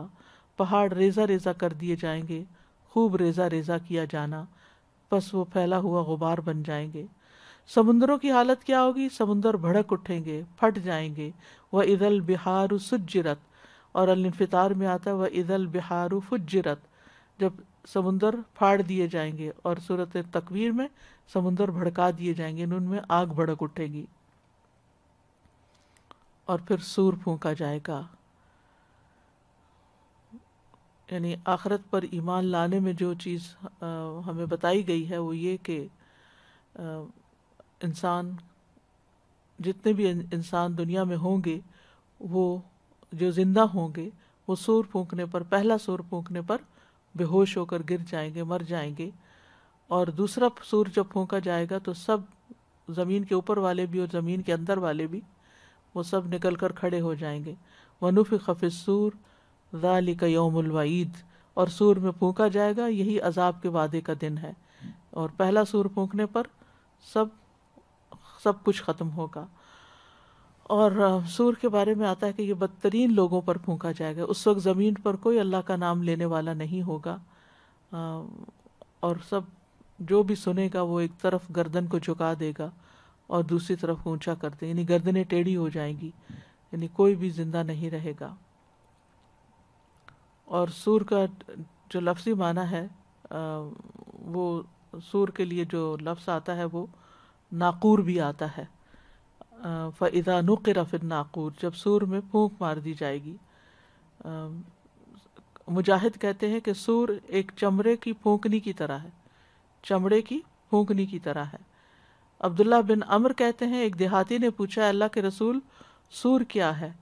पहाड़ रेजा रेजा कर दिए जाएंगे खूब रेजा रेजा किया जाना बस वो फैला हुआ गुबार बन जाएंगे समुद्रों की हालत क्या होगी समुंदर भड़क उठेंगे फट जाएंगे वह इदल बिहार सुजरत और अलफितार में आता है वह इदल बिहार फुजरत जब समुंदर फाड़ दिए जाएंगे और सूरत तकवीर में समुंदर भड़का दिए जाएंगे उनमें आग भड़क उठेगी और फिर सूर फूका जाएगा यानी आखरत पर ईमान लाने में जो चीज़ हमें बताई गई है वो ये कि इंसान जितने भी इंसान दुनिया में होंगे वो जो ज़िंदा होंगे वो सूर फूंकने पर पहला सूर फूंकने पर बेहोश होकर गिर जाएंगे मर जाएंगे और दूसरा सूर जब फूँका जाएगा तो सब ज़मीन के ऊपर वाले भी और ज़मीन के अंदर वाले भी वो सब निकल कर खड़े हो जाएंगे वनुफ़ खफिसूर सूर ज़ालिक यौमुलवईद और सूर में फूका जाएगा यही अजाब के वादे का दिन है और पहला सूर फूकने पर सब सब कुछ ख़त्म होगा और सूर के बारे में आता है कि ये बदतरीन लोगों पर फूका जाएगा उस वक्त ज़मीन पर कोई अल्लाह का नाम लेने वाला नहीं होगा और सब जो भी सुनेगा वो एक तरफ गर्दन को झुका देगा और दूसरी तरफ ऊंचा कर देगा यानी गर्दनें टेढ़ी हो जाएंगी यानी कोई भी ज़िंदा नहीं रहेगा और सूर का जो लफ्ज़ी माना है वो सूर के लिए जो लफ्ज़ आता है वो नाकूर भी आता है फ़ैज़ा नुक़ रफिन नाकूर जब सूर में फूंक मार दी जाएगी मुजाहिद कहते हैं कि सूर एक चमड़े की फूंकनी की तरह है चमड़े की फूंकनी की तरह है अब्दुल्ला बिन अमर कहते हैं एक देहाती ने पूछा अल्लाह के रसूल सूर क्या है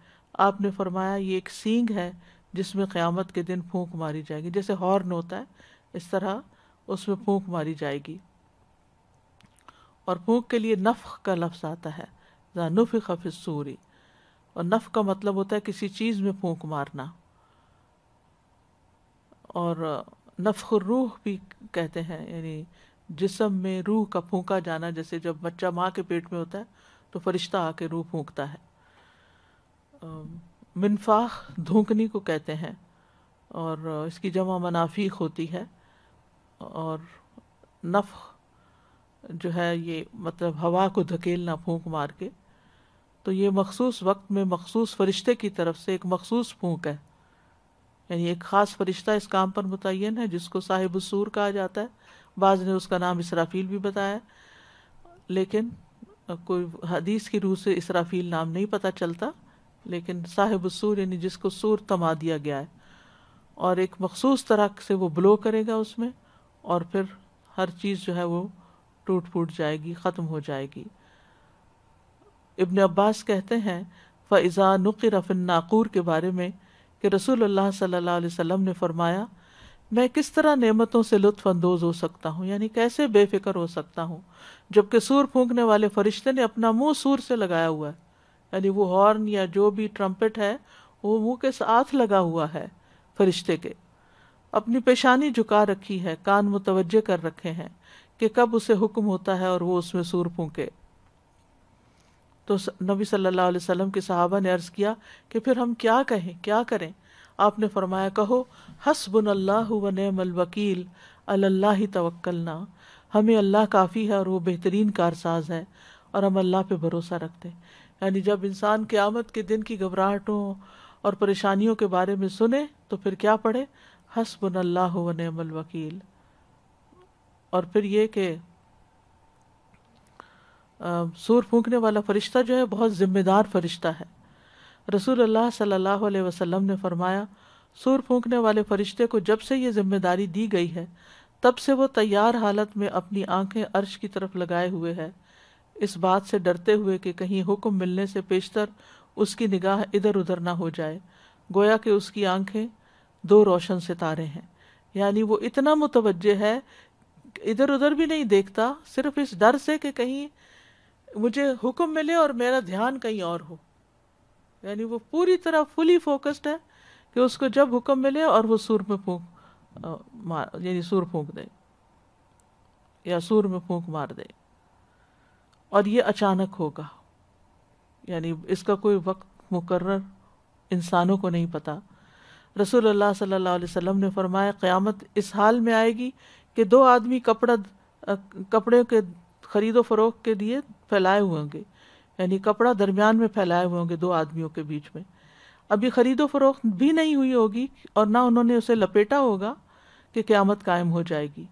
आपने फरमाया ये एक सींग है जिसमें क़्यामत के दिन फूंक मारी जाएगी जैसे हॉर्न होता है इस तरह उसमें फूंक मारी जाएगी और फूंक के लिए नफ़ का लफ्स आता है जानुफ़ खफिसूरी और नफ़ का मतलब होता है किसी चीज़ में फूंक मारना और नफ़ रूह भी कहते हैं यानी जिसम में रूह का फूंका जाना जैसे जब बच्चा माँ के पेट में होता है तो फरिश्ता आके रूह फूंकता है मिनफाख धूकनी को कहते हैं और इसकी जमा मनाफीक होती है और नफ़ जो है ये मतलब हवा को धकेलना फूंक मार के तो ये मखसूस वक्त में मखसूस फरिश्ते की तरफ से एक मखसूस फूंक है यानी एक ख़ास फरिश्ता इस काम पर मुतन है जिसको साहिब सूर कहा जाता है बाज़ ने उसका नाम इसराफील भी बताया लेकिन कोई हदीस की रूह से इसराफील नाम नहीं पता चलता लेकिन साहिब सूर यानी जिसको सूर तमा दिया गया है और एक मखसूस तरह से वो ब्लो करेगा उसमें और फिर हर चीज़ जो है वो टूट फूट जाएगी ख़त्म हो जाएगी इब्न अब्बास कहते हैं फ़ैज़ा रफिन नाकूर के बारे में कि रसूल अल्लाह सल्लल्लाहु अलैहि वसल्लम ने फरमाया मैं किस तरह नेमतों से लुत्फानंदोज हो सकता हूँ यानी कैसे बेफिक्र हो सकता हूँ जबकि सूर फूंकने वाले फरिश्ते ने अपना मुंह सूर से लगाया हुआ है यानी वो हॉर्न या जो भी ट्रम्पेट है वो मुंह के साथ लगा हुआ है फरिश्ते के अपनी पेशानी झुका रखी है कान मुतवजे कर रखे हैं कि कब उसे हुक्म होता है और वो उसमें सूर फूके तो नबी सल्लल्लाहु अलैहि वसल्लम के सहाबा ने अर्ज़ किया कि फिर हम क्या कहें क्या करें आपने फरमाया कहो हसबन अल्लाह व नमल वकील अल्लाह ही तवक्लना हमें अल्लाह काफ़ी है और वो बेहतरीन कारसाज है और हम अल्लाह पे भरोसा रखते हैं यानी जब इंसान आमद के दिन की घबराहटों और परेशानियों के बारे में सुने तो फिर क्या पढ़े हसबन अल्लाह और फिर ये कि सूर फूकने वाला फ़रिश्ता जो है बहुत ज़िम्मेदार फ़रिश्ता है रसूल अल्लाह सल्लल्लाहु अलैहि वसल्लम ने फरमाया सूर फूकने वाले फ़रिश्ते को जब से ये जिम्मेदारी दी गई है तब से वो तैयार हालत में अपनी आंखें अर्श की तरफ लगाए हुए है इस बात से डरते हुए कि कहीं हुक्म मिलने से पेशतर उसकी निगाह इधर उधर ना हो जाए गोया कि उसकी आंखें दो रोशन सितारे हैं यानी वो इतना मुतवजह है इधर उधर भी नहीं देखता सिर्फ इस डर से कि कहीं मुझे हुक्म मिले और मेरा ध्यान कहीं और हो यानी वो पूरी तरह फुली फोकस्ड है कि उसको जब हुक्म मिले और वो सूर में फूक यानी सूर फूंक दे या सूर में फूंक मार दे और ये अचानक होगा यानी इसका कोई वक्त मुकर्र इंसानों को नहीं पता रसूल अल्लाह सल्लल्लाहु अलैहि वसल्लम ने फरमाया क़यामत इस हाल में आएगी कि दो आदमी कपड़ा कपड़े के ख़रीदो फरोख के लिए फैलाए हुए होंगे यानी कपड़ा दरमियान में फैलाए हुए होंगे दो आदमियों के बीच में अभी ख़रीदो फरोख भी नहीं हुई होगी और ना उन्होंने उसे लपेटा होगा कि क़्यामत कायम हो जाएगी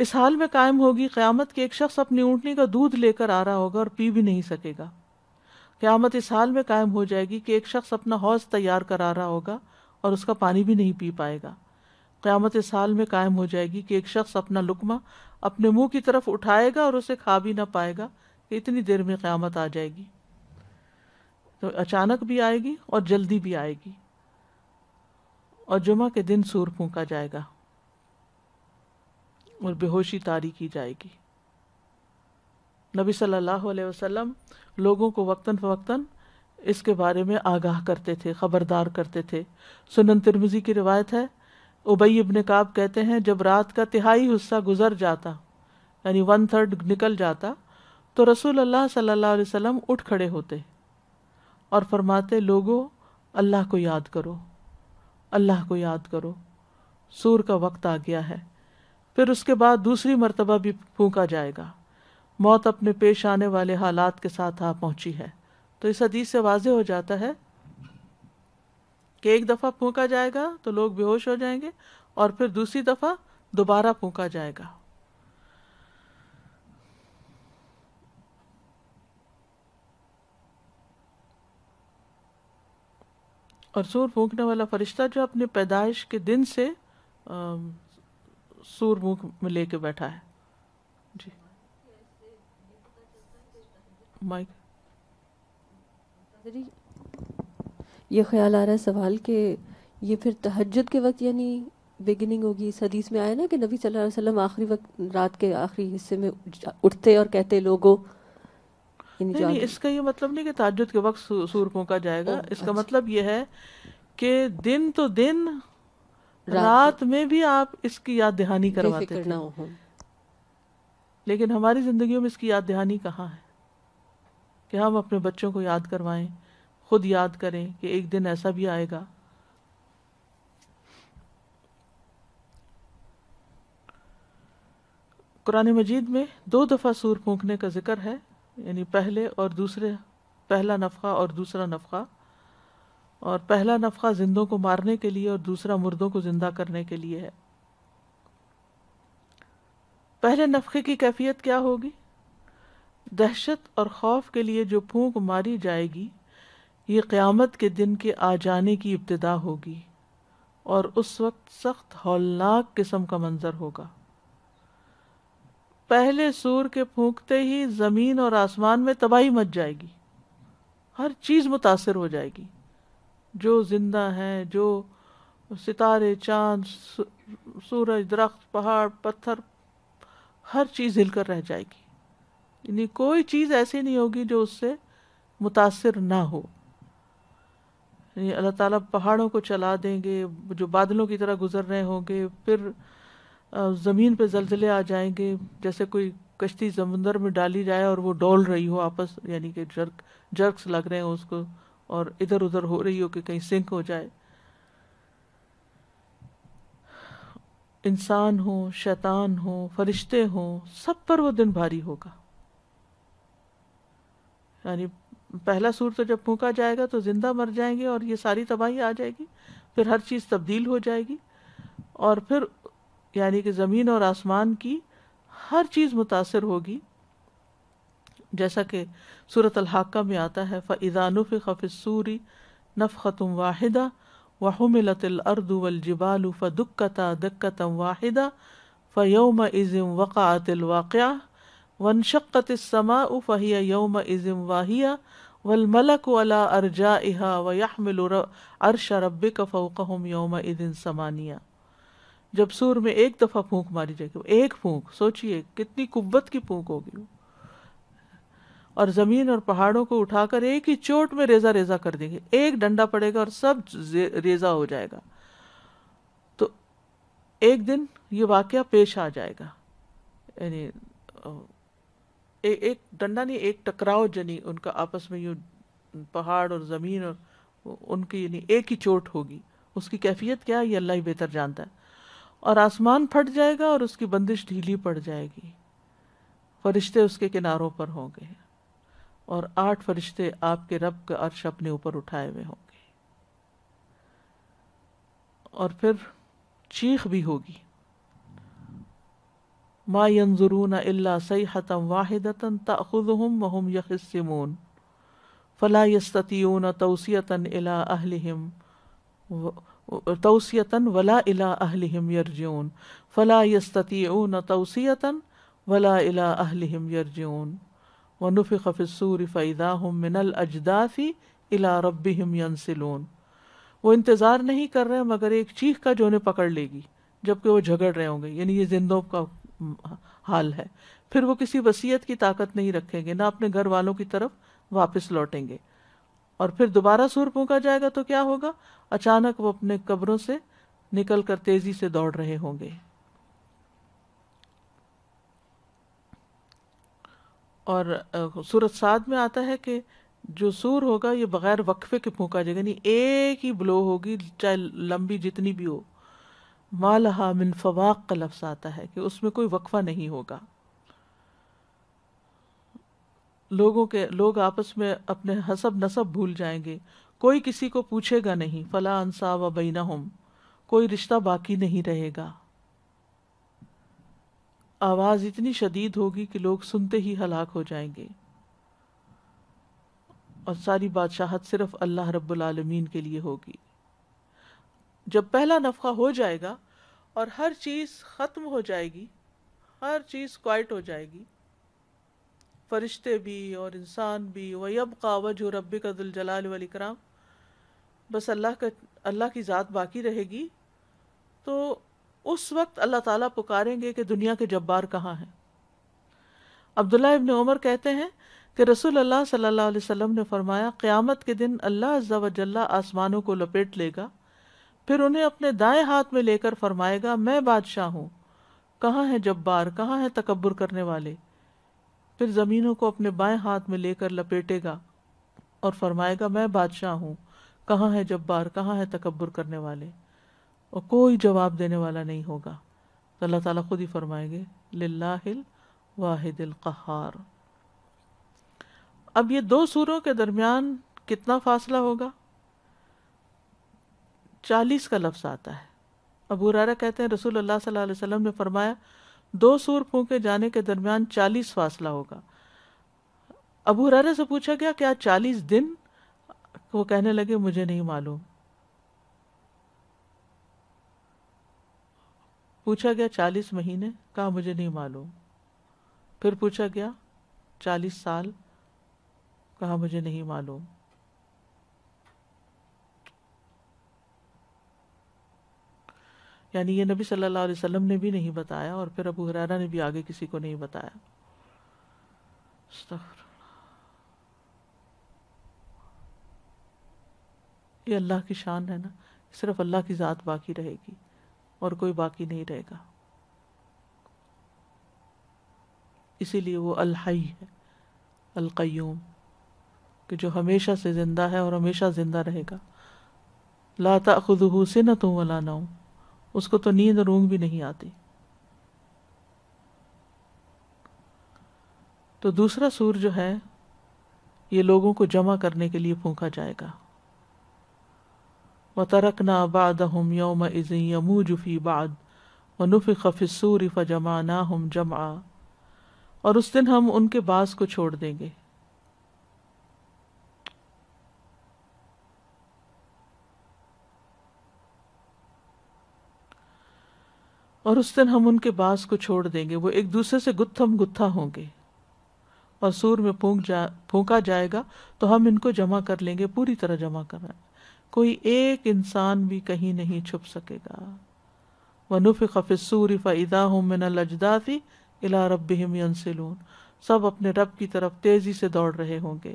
इस हाल में कायम होगी क़्यामत के एक शख्स अपनी ऊँटनी का दूध लेकर आ रहा होगा और पी भी नहीं सकेगा क़्यामत इस हाल में कायम हो जाएगी कि एक शख्स अपना हौज तैयार करा रहा होगा और उसका पानी भी नहीं पी पाएगा क़्यामत इस हाल में कायम हो जाएगी कि एक शख्स अपना लुकमा अपने मुंह की तरफ उठाएगा और उसे खा भी ना पाएगा कि इतनी देर में क़्यामत आ जाएगी तो अचानक भी आएगी और जल्दी भी आएगी और जुमा के दिन सूर फूका जाएगा और बेहोशी तारी की जाएगी नबी सल्लल्लाहु अलैहि वसल्लम लोगों को वक्ता फ़वक्ता इसके बारे में आगाह करते थे ख़बरदार करते थे सुनन तिरमिजी की रिवायत है उबई इबन काब कहते हैं जब रात का तिहाई हिस्सा गुजर जाता यानी वन थर्ड निकल जाता तो रसूल अल्लाह सल्लल्लाहु अलैहि वसल्लम उठ खड़े होते और फरमाते लोगों अल्लाह को याद करो अल्लाह को याद करो सूर का वक्त आ गया है फिर उसके बाद दूसरी मरतबा भी फूका जाएगा मौत अपने पेश आने वाले हालात के साथ आ पहुंची है तो इस हदीस से वाजे हो जाता है कि एक दफ़ा फूका जाएगा तो लोग बेहोश हो जाएंगे और फिर दूसरी दफ़ा दोबारा फूका जाएगा और सूर फूकने वाला फरिश्ता जो अपने पैदाइश के दिन से सूर मुख में लेके बैठा है जी माइक ये ख्याल आ रहा है सवाल के ये फिर तहजद के वक्त यानी बिगिनिंग होगी इस हदीस में आया ना कि नबी सल्लल्लाहु अलैहि वसल्लम आखिरी वक्त रात के आखिरी हिस्से में उठते और कहते लोगों नहीं, नहीं, इसका ये मतलब नहीं कि ताजुद के वक्त सूर फूका जाएगा ओ, इसका अच्छा। मतलब ये है कि दिन तो दिन रात में भी आप इसकी याद दहानी करवाते थे हो लेकिन हमारी जिंदगी में इसकी याद दहानी कहाँ है कि हम अपने बच्चों को याद करवाएं खुद याद करें कि एक दिन ऐसा भी आएगा कुरान मजीद में दो दफ़ा सूर फूकने का जिक्र है यानी पहले और दूसरे पहला नफ़ा और दूसरा नफ़ा और पहला नफ़ा जिंदों को मारने के लिए और दूसरा मुर्दों को जिंदा करने के लिए है पहले नफ़े की कैफियत क्या होगी दहशत और खौफ के लिए जो फूंक मारी जाएगी ये क़्यामत के दिन के आ जाने की इब्तदा होगी और उस वक्त सख्त हौलनाक किस्म का मंजर होगा पहले सूर के फूंकते ही ज़मीन और आसमान में तबाही मच जाएगी हर चीज़ मुतासर हो जाएगी जो जिंदा हैं जो सितारे चांद सूरज दरख्त पहाड़ पत्थर हर चीज़ हिलकर रह जाएगी यानी कोई चीज़ ऐसी नहीं होगी जो उससे मुतासर ना हो अल्लाह ताला पहाड़ों को चला देंगे जो बादलों की तरह गुजर रहे होंगे फिर ज़मीन पे जलजले आ जाएंगे जैसे कोई कश्ती समुंदर में डाली जाए और वो डोल रही हो आपस यानी कि जर्क जर्क्स लग रहे हो उसको और इधर उधर हो रही हो कि कहीं सिंक हो जाए इंसान हो शैतान हो फरिश्ते हो सब पर वो दिन भारी होगा यानी पहला सूर तो जब फूका जाएगा तो जिंदा मर जाएंगे और ये सारी तबाही आ जाएगी फिर हर चीज़ तब्दील हो जाएगी और फिर यानी कि ज़मीन और आसमान की हर चीज़ मुतासर होगी जैसा कि सूरत अलहाक़ा में आता है फ़ानुफ़ नफ़ नफ़तम वाहिदा फ़ फ़ुक्कता दक्कतम वाहिदा फ़योम इज़म वक़ातलवाक़ वनशक़तमा फ़हिया योम इज़म वाहिया वलमलक अला अरजा इहा वयामिल अरश रब फ़ोकहम योम इदिन समानिया जब सूर में एक दफ़ा फूंक मारी जाएगी एक फूंक सोचिए कितनी कुत की फूंक होगी और जमीन और पहाड़ों को उठाकर एक ही चोट में रेजा रेजा कर देंगे एक डंडा पड़ेगा और सब रेजा हो जाएगा तो एक दिन ये वाक्य पेश आ जाएगा यानी एक डंडा नहीं एक टकराव जनी उनका आपस में यूँ पहाड़ और ज़मीन और उनकी यानी एक ही चोट होगी उसकी कैफियत क्या है ये अल्लाह ही बेहतर जानता है और आसमान फट जाएगा और उसकी बंदिश ढीली पड़ जाएगी फरिश्ते उसके किनारों पर होंगे और आठ फरिश्ते आपके रब के अर्श अपने ऊपर उठाए हुए होंगे और फिर चीख भी होगी मा अल्ला अल्ला हतम वाहिदतन तखुदहम वहम यखिसमून फ़ला यस्तून तोसीता अला अहलिम तोसीता वला अला अहलिम यर्जोन फ़ला यस्तून तोसीता वला अला अहलिम यर्जोन वनुफ़ खफ़िसूर फ़ैदा हम मिनल अजदाफ़ी इला रबी हम यनसिलून वो इंतज़ार नहीं कर रहे मगर एक चीख का जो उन्हें पकड़ लेगी जबकि वो झगड़ रहे होंगे यानी ये जिंदों का हाल है फिर वो किसी वसीयत की ताकत नहीं रखेंगे ना अपने घर वालों की तरफ वापस लौटेंगे और फिर दोबारा सुर फूका जाएगा तो क्या होगा अचानक वो अपने कब्रों से निकल कर तेज़ी से दौड़ रहे होंगे और सूरत साद में आता है कि जो सूर होगा ये बगैर वक्फे के फूका जाएगा यानी एक ही ब्लो होगी चाहे लंबी जितनी भी हो माल मिन फवाक का लफ्स आता है कि उसमें कोई वक्फा नहीं होगा लोगों के लोग आपस में अपने हसब नसब भूल जाएंगे कोई किसी को पूछेगा नहीं फला अनसा व बीना हम कोई रिश्ता बाकी नहीं रहेगा आवाज़ इतनी शदीद होगी कि लोग सुनते ही हलाक हो जाएंगे और सारी बादशाहत सिर्फ अल्लाह रब्बुल के लिए होगी जब पहला नफ़ा हो जाएगा और हर चीज़ ख़त्म हो जाएगी हर चीज़ क्वाइट हो जाएगी फरिश्ते भी और इंसान भी वयब कावज और रब कदुलजलाल वलिक्राम बस अल्लाह का अल्लाह की ज़ात बाकी रहेगी तो उस वक्त अल्लाह ताला पुकारेंगे कि दुनिया के जब्बार कहाँ हैं अब्दुल्ला इबन उमर कहते हैं कि रसूल अल्लाह सल्लल्लाहु अलैहि वसल्लम ने फरमाया क़यामत के दिन अल्लाह अज्जा आसमानों को लपेट लेगा फिर उन्हें अपने दाएं हाथ में लेकर फरमाएगा मैं बादशाह हूँ कहाँ है जब्बार कहाँ है तकबर करने वाले फिर ज़मीनों को अपने बाएं हाथ में लेकर लपेटेगा और फरमाएगा मैं बादशाह हूँ कहाँ है जब्बार कहाँ है तकबर करने वाले और कोई जवाब देने वाला नहीं होगा तो अल्लाह ताला खुद ही फरमाएंगे लाहिल वाहिदिल कहार अब ये दो सूरों के दरमियान कितना फासला होगा चालीस का लफ्ज़ आता है अबू रारा कहते हैं रसूल अल्लाह सल्लल्लाहु अलैहि वसल्लम ने फरमाया दो सूर फूके जाने के दरमियान चालीस फासला होगा अबू हरारा से पूछा गया क्या चालीस दिन वो कहने लगे मुझे नहीं मालूम पूछा गया चालीस महीने कहा मुझे नहीं मालूम फिर पूछा गया चालीस साल कहा मुझे नहीं मालूम यानी ये नबी सल्लल्लाहु अलैहि वसल्लम ने भी नहीं बताया और फिर अबू हरारा ने भी आगे किसी को नहीं बताया ये अल्लाह की शान है ना सिर्फ अल्लाह की ज़ात बाकी रहेगी और कोई बाकी नहीं रहेगा इसीलिए वो अलहई है अलकयूम कि जो हमेशा से ज़िंदा है और हमेशा ज़िंदा रहेगा लाता खुद से न तुम वला ना उसको तो नींद रूंग भी नहीं आती तो दूसरा सूर जो है ये लोगों को जमा करने के लिए फूका जाएगा व तरकना बाद हम योम इज़िन बाद व नफ़ खफ़िसूर फ़जमाना हम जमा और उस दिन हम उनके बास को छोड़ देंगे और उस दिन हम उनके बास को छोड़ देंगे वो एक दूसरे से गुत्थम गुत्था होंगे और सूर में फूंक जा फूंका जाएगा तो हम इनको जमा कर लेंगे पूरी तरह जमा करना कोई एक इंसान भी कहीं नहीं छुप सकेगा वनुफ खफिसूर फ़ैदा मिन लजदासी इला रब सब अपने रब की तरफ तेज़ी से दौड़ रहे होंगे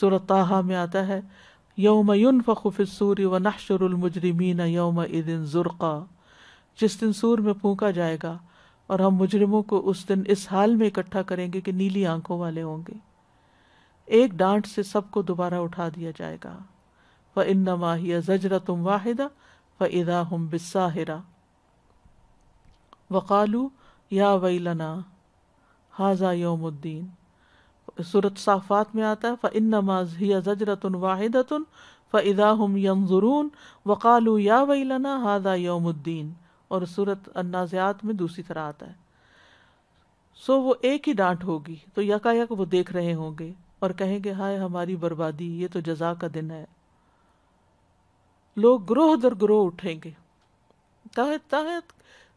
सूरताहा में आता है योम युन फ़खुफिसूर व नहशरमजरमीन योम इदिन ज़ुर्का जिस दिन सूर में फूका जाएगा और हम मुजरमों को उस दिन इस हाल में इकट्ठा करेंगे कि नीली आंखों वाले होंगे एक डांट से सबको दोबारा उठा दिया जाएगा व इन माहिया जजरा तुम वाहिदा व इदा हम बिसाहिरा वकालू या वैलना हाजा योमुद्दीन सूरत साफ़ात में आता है फ़िन नमाजिया जजरतन वाहिदतन इदा हम यमजरून वकालू या वैलना हाजा योमुद्दीन और सूरत अन्नाजियात में दूसरी तरह आता है सो वो एक ही डांट होगी तो यकायक वो देख रहे होंगे और कहेंगे हाय हमारी बर्बादी ये तो जजा का दिन है लोग ग्रोह दर ग्रोह उठेंगे तह तह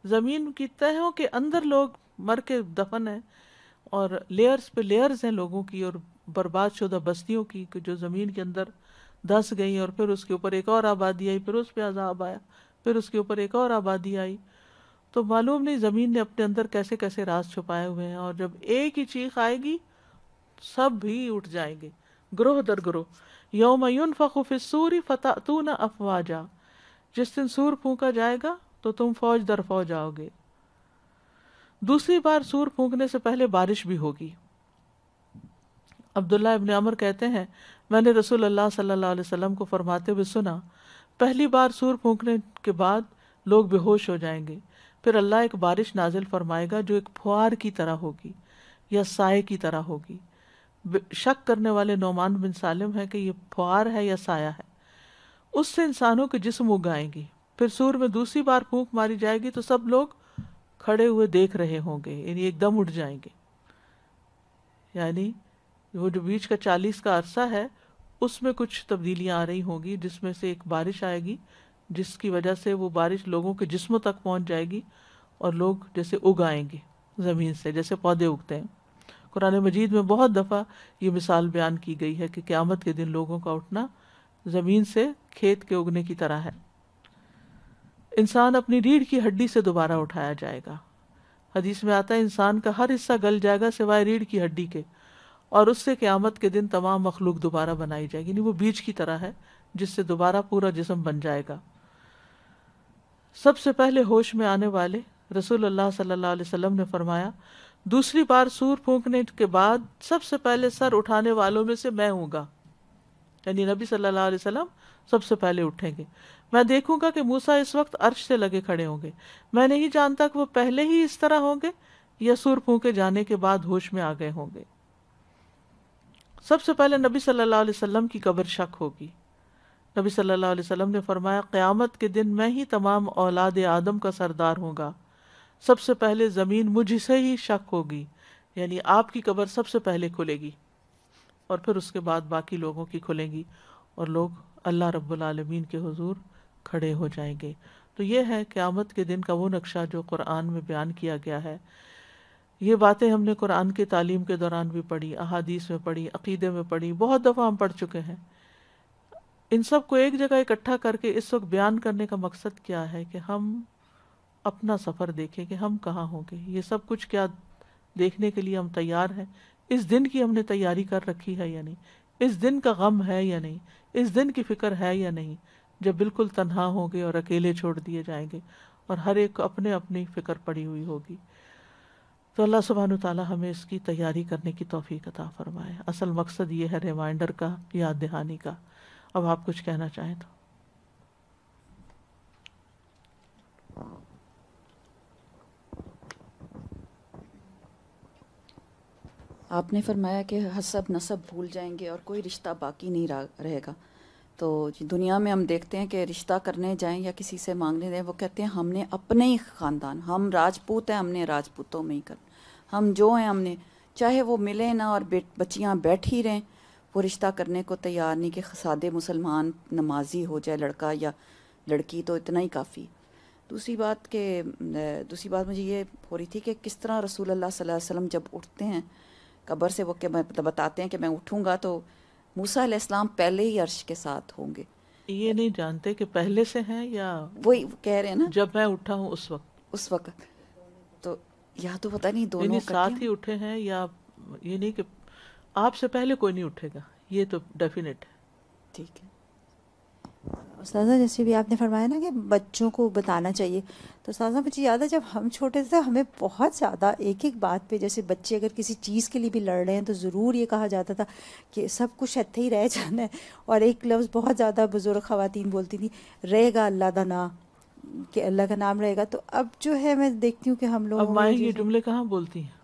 जमीन की तहों के अंदर लोग मर के दफन है और लेयर्स पे लेयर्स हैं लोगों की और बर्बाद शुदा बस्तियों की जो ज़मीन के अंदर धस गई और फिर उसके ऊपर एक और आबादी आई फिर उस पर अजाब आया फिर उसके ऊपर एक और आबादी आई तो मालूम नहीं ज़मीन ने अपने अंदर कैसे कैसे राज छुपाए हुए हैं और जब एक ही चीख आएगी सब भी उठ जाएंगे ग्रोह दर ग्रोह तू फ़खुफ़िसूरी अफवा अफवाजा जिस दिन सूर फूका जाएगा तो तुम फौज दर फौज आओगे दूसरी बार सूर फूकने से पहले बारिश भी होगी अब्दुल्ला इबन अमर कहते हैं मैंने रसूल अल्लाह सल्लल्लाहु अलैहि वसल्लम को फरमाते हुए सुना पहली बार सूर फूकने के बाद लोग बेहोश हो जाएंगे फिर अल्लाह एक बारिश नाजिल फरमाएगा जो एक फुहार की तरह होगी या साय की तरह होगी शक करने वाले नौमान बिन सालिम है कि ये फुहार है या साया है उससे इंसानों के जिस्म उगाएंगी फिर सूर में दूसरी बार फूक मारी जाएगी तो सब लोग खड़े हुए देख रहे होंगे यानी एकदम उठ जाएंगे यानी वो जो बीच का चालीस का अरसा है उसमें कुछ तब्दीलियां आ रही होंगी जिसमें से एक बारिश आएगी जिसकी वजह से वो बारिश लोगों के जिस्मों तक पहुंच जाएगी और लोग जैसे उग आएंगे ज़मीन से जैसे पौधे उगते हैं कुरान मजीद में बहुत दफ़ा ये मिसाल बयान की गई है कि क़्यामत के दिन लोगों का उठना ज़मीन से खेत के उगने की तरह है इंसान अपनी रीढ़ की हड्डी से दोबारा उठाया जाएगा हदीस में आता है इंसान का हर हिस्सा गल जाएगा सिवाय रीढ़ की हड्डी के और उससे क़्यामत के दिन तमाम मखलूक दोबारा बनाई जाएगी यानी वो बीज की तरह है जिससे दोबारा पूरा जिसम बन जाएगा सबसे पहले होश में आने वाले रसूल अल्लाह सल्लल्लाहु ने फरमाया दूसरी बार सूर फूंकने के बाद सबसे पहले सर उठाने वालों में से मैं हूँगा यानी नबी सल्लल्लाहु अलैहि वसल्लम सबसे पहले उठेंगे मैं देखूंगा कि मूसा इस वक्त अर्श से लगे खड़े होंगे मैं नहीं जानता कि वो पहले ही इस तरह होंगे या सुर फूके जाने के बाद होश में आ गए होंगे सबसे पहले नबी सल्लल्लाहु अलैहि वसल्लम की कब्र शक होगी नबी सल्लल्लाहु अलैहि वसल्लम ने फरमाया क़यामत के दिन मैं ही तमाम औलाद आदम का सरदार होगा सबसे पहले ज़मीन मुझसे ही शक होगी यानी आपकी कबर सबसे पहले खुलेगी और फिर उसके बाद बाकी लोगों की खुलेंगी और लोग अल्लाह रब्बुल के हुजूर खड़े हो जाएंगे तो ये है क़्यामत के दिन का वो नक्शा जो कुरान में बयान किया गया है ये बातें हमने कुरान की तालीम के दौरान भी पढ़ी अहादीस में पढ़ी अकीदे में पढ़ी बहुत दफ़ा हम पढ़ चुके हैं इन सब को एक जगह इकट्ठा करके इस वक्त बयान करने का मकसद क्या है कि हम अपना सफ़र देखें कि हम कहाँ होंगे ये सब कुछ क्या देखने के लिए हम तैयार हैं इस दिन की हमने तैयारी कर रखी है या नहीं इस दिन का गम है या नहीं इस दिन की फ़िक्र है या नहीं जब बिल्कुल तन्हा होंगे और अकेले छोड़ दिए जाएंगे और हर एक अपने अपनी फ़िक्र पड़ी हुई होगी तो अल्लाह सुबहान तला हमें इसकी तैयारी करने की तोफ़ी अता फ़रमाए असल मकसद ये है रिमाइंडर का याद दहानी का अब आप कुछ कहना चाहें तो आपने फरमाया कि हसब नसब भूल जाएंगे और कोई रिश्ता बाकी नहीं रहेगा तो दुनिया में हम देखते हैं कि रिश्ता करने जाएं या किसी से मांगने दें वो कहते हैं हमने अपने ही ख़ानदान हम राजपूत हैं हमने राजपूतों में ही कर हम जो हैं हमने चाहे वो मिले ना और बच्चियाँ बैठ ही रहें वो रिश्ता करने को तैयार नहीं कि सादे मुसलमान नमाजी हो जाए लड़का या लड़की तो इतना ही काफ़ी दूसरी बात के दूसरी बात मुझे ये हो रही थी कि किस तरह रसूल अल्लाह सल्लल्लाहु अलैहि वसल्लम जब उठते हैं कब्र से वो के मतलब बताते हैं कि मैं उठूंगा तो मूसा इस्लाम पहले ही अर्श के साथ होंगे ये नहीं जानते कि पहले से हैं या वही कह रहे हैं ना जब मैं उठा हूँ उस वक्त उस वक्त तो या तो पता नहीं दोनों साथ ही उठे हैं या ये नहीं कि आपसे पहले कोई नहीं उठेगा ये तो डेफिनेट है ठीक है उस्ताजा जैसे भी आपने फरमाया ना कि बच्चों को बताना चाहिए तो उस्ताजा मुझे याद है जब हम छोटे थे हमें बहुत ज़्यादा एक एक बात पे जैसे बच्चे अगर किसी चीज़ के लिए भी लड़ रहे हैं तो ज़रूर ये कहा जाता था कि सब कुछ इतने ही रह जाना है और एक लफ्ज़ बहुत ज़्यादा बुज़ुर्ग खवतिन बोलती थी रहेगा अल्लाह ना कि अल्लाह का नाम रहेगा तो अब जो है मैं देखती हूँ कि हम लोग जुमले कहाँ बोलती हैं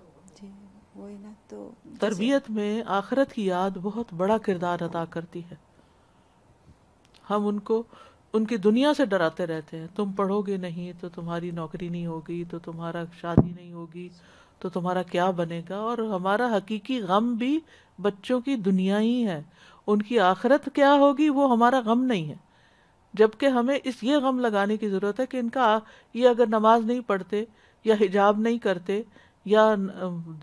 वही ना तो तरबियत में आखरत की याद बहुत बड़ा किरदार अदा करती है हम उनको उनकी दुनिया से डराते रहते हैं तुम पढ़ोगे नहीं तो तुम्हारी नौकरी नहीं होगी तो तुम्हारा शादी नहीं होगी तो तुम्हारा क्या बनेगा और हमारा हकीकी गम भी बच्चों की दुनिया ही है उनकी आखरत क्या होगी वो हमारा गम नहीं है जबकि हमें इस ये गम लगाने की ज़रूरत है कि इनका ये अगर नमाज नहीं पढ़ते या हिजाब नहीं करते या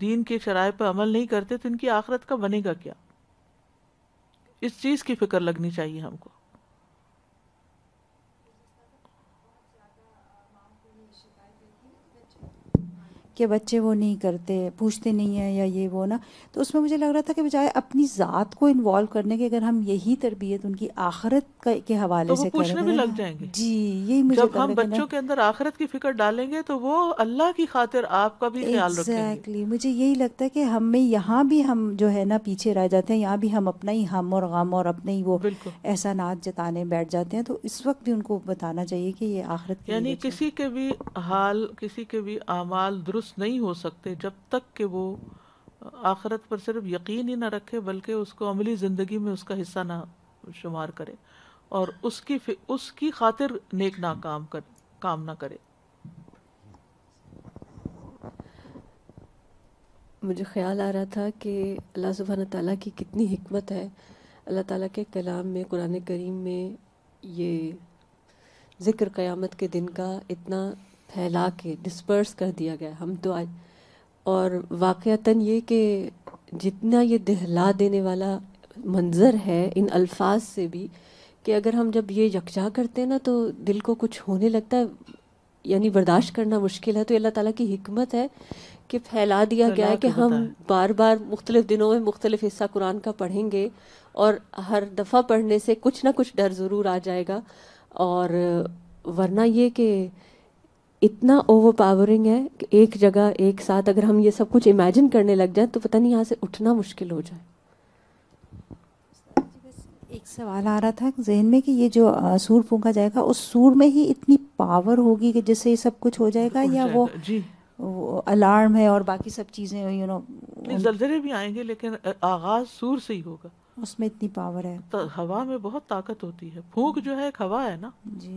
दीन के शराय पर अमल नहीं करते तो इनकी आखरत का बनेगा क्या इस चीज़ की फिक्र लगनी चाहिए हमको कि बच्चे वो नहीं करते पूछते नहीं है या ये वो ना तो उसमें मुझे लग रहा था कि बजाय अपनी ज़ात को इन्वॉल्व करने के अगर हम यही तरबियत उनकी आखरत के हवाले तो से पूछने तो भी लग जाएंगे जी यही मुझे जब हम बच्चों के अंदर आखरत की फिक्र डालेंगे तो वो अल्लाह की खातिर आपका भी ख्याल एग्जैक्टली मुझे यही लगता है कि हमें यहाँ भी हम जो है ना पीछे रह जाते हैं यहाँ भी हम अपना ही हम और गम और अपने ही वो एहसानात जताने बैठ जाते हैं तो इस वक्त भी उनको बताना चाहिए कि ये आखरत यानी किसी के भी हाल किसी के भी अमाल दुरुस्त खुश नहीं हो सकते जब तक कि वो आखरत पर सिर्फ यकीन ही ना रखे बल्कि उसको अमली ज़िंदगी में उसका हिस्सा ना शुमार करे और उसकी उसकी खातिर नेक ना काम कर काम ना करे मुझे ख्याल आ रहा था कि अल्लाह सुबहान ताली की कितनी हमत है अल्लाह ताला के कलाम में कुरान करीम में ये ज़िक्र क़यामत के दिन का इतना फैला के डिस्पर्स कर दिया गया हम तो आज और वाक़ता ये कि जितना ये दहला देने वाला मंज़र है इन अल्फाज से भी कि अगर हम जब ये यकजा करते हैं ना तो दिल को कुछ होने लगता है यानी बर्दाश्त करना मुश्किल है तो अल्लाह ताला की हमत है कि फैला दिया गया है कि हम बार बार मुख्तलिफ़ दिनों में मुख्तलिफ हिस्सा कुरान का पढ़ेंगे और हर दफ़ा पढ़ने से कुछ ना कुछ डर ज़रूर आ जाएगा और वरना ये कि इतना ओवरपावरिंग है कि एक जगह एक साथ अगर हम ये सब कुछ इमेजिन करने लग जाए तो पता नहीं यहाँ से उठना मुश्किल हो जाए एक सवाल आ रहा था जहन में कि ये जो सूर फूका जाएगा उस सूर में ही इतनी पावर होगी कि जिससे ये सब कुछ हो जाएगा या जाएगा, वो जी वो अलार्म है और बाकी सब चीज़ें यू नो जलजले भी आएंगे लेकिन आगाज सूर से ही होगा उसमें इतनी पावर है तो हवा में बहुत ताकत होती है फूक हम्म। जो है एक हवा है ना जी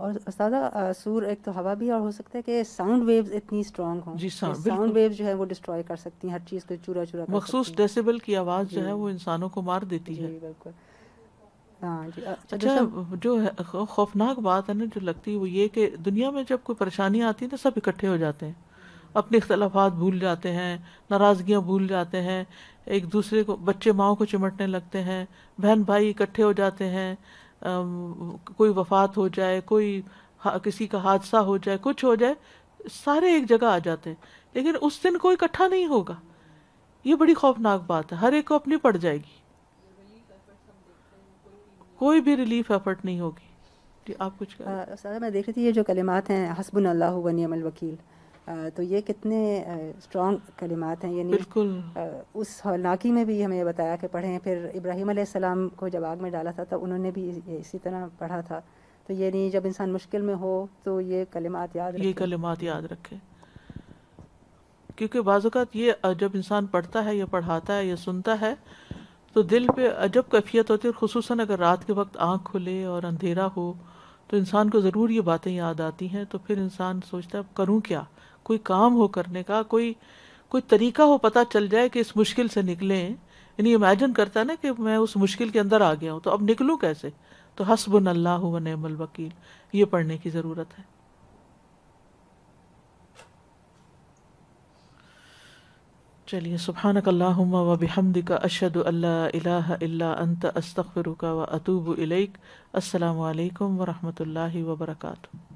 और सादा सूर एक तो हवा भी और हो सकता है कि साउंड वेव्स इतनी स्ट्रांग हो जी साउंड वेव्स जो है वो डिस्ट्रॉय कर सकती हैं हर चीज़ को चूरा चूरा मखसूस डेसिबल की आवाज़ जो है वो इंसानों को मार देती है बिल्कुल हाँ, अच्छा, अच्छा जो खौफनाक बात है ना जो लगती है वो ये कि दुनिया में जब कोई परेशानी आती है तो सब इकट्ठे हो जाते हैं अपने इख्तलाफात भूल जाते हैं नाराजगियां भूल जाते हैं एक दूसरे को बच्चे माओ को चिमटने लगते हैं बहन भाई इकट्ठे हो जाते हैं कोई वफात हो जाए कोई किसी का हादसा हो जाए कुछ हो जाए सारे एक जगह आ जाते हैं लेकिन उस दिन कोई इकट्ठा नहीं होगा ये बड़ी खौफनाक बात है हर एक को अपनी पड़ जाएगी कोई भी रिलीफ एफर्ट नहीं होगी आप कुछ आ, मैं देख रही थी ये जो कलिमात हैं हसबन अल्लाह वकील तो ये कितने स्ट्रॉन्ग कलिमात हैं यानी बिल्कुल उस हौलनाकी में भी हमें बताया कि पढ़ें फिर इब्राहिम सलाम को जब आग में डाला था तो उन्होंने भी इसी तरह पढ़ा था तो ये नहीं जब इंसान मुश्किल में हो तो ये कलिमात याद ये कलिमात याद रखे क्योंकि बाज़ात ये जब इंसान पढ़ता है या पढ़ाता है या सुनता है तो दिल पे अजब कैफियत होती है और खसूस अगर रात के वक्त आँख खुले और अंधेरा हो तो इंसान को ज़रूर ये बातें याद आती हैं तो फिर इंसान सोचता है करूँ क्या कोई काम हो करने का कोई कोई तरीका हो पता चल जाए कि इस मुश्किल से निकलें यानी इमेजिन करता है ना कि मैं उस मुश्किल के अंदर आ गया हूँ तो अब निकलूँ कैसे तो हसबन अल्लाह वकील ये पढ़ने की ज़रूरत है चलिए सुबहानक अल्लाहुम्मा व बिहमदिका अशहदु अल्ला इलाहा अंत अस्तफ़रुका व अतूब अलैक् असलकम वालेकुम व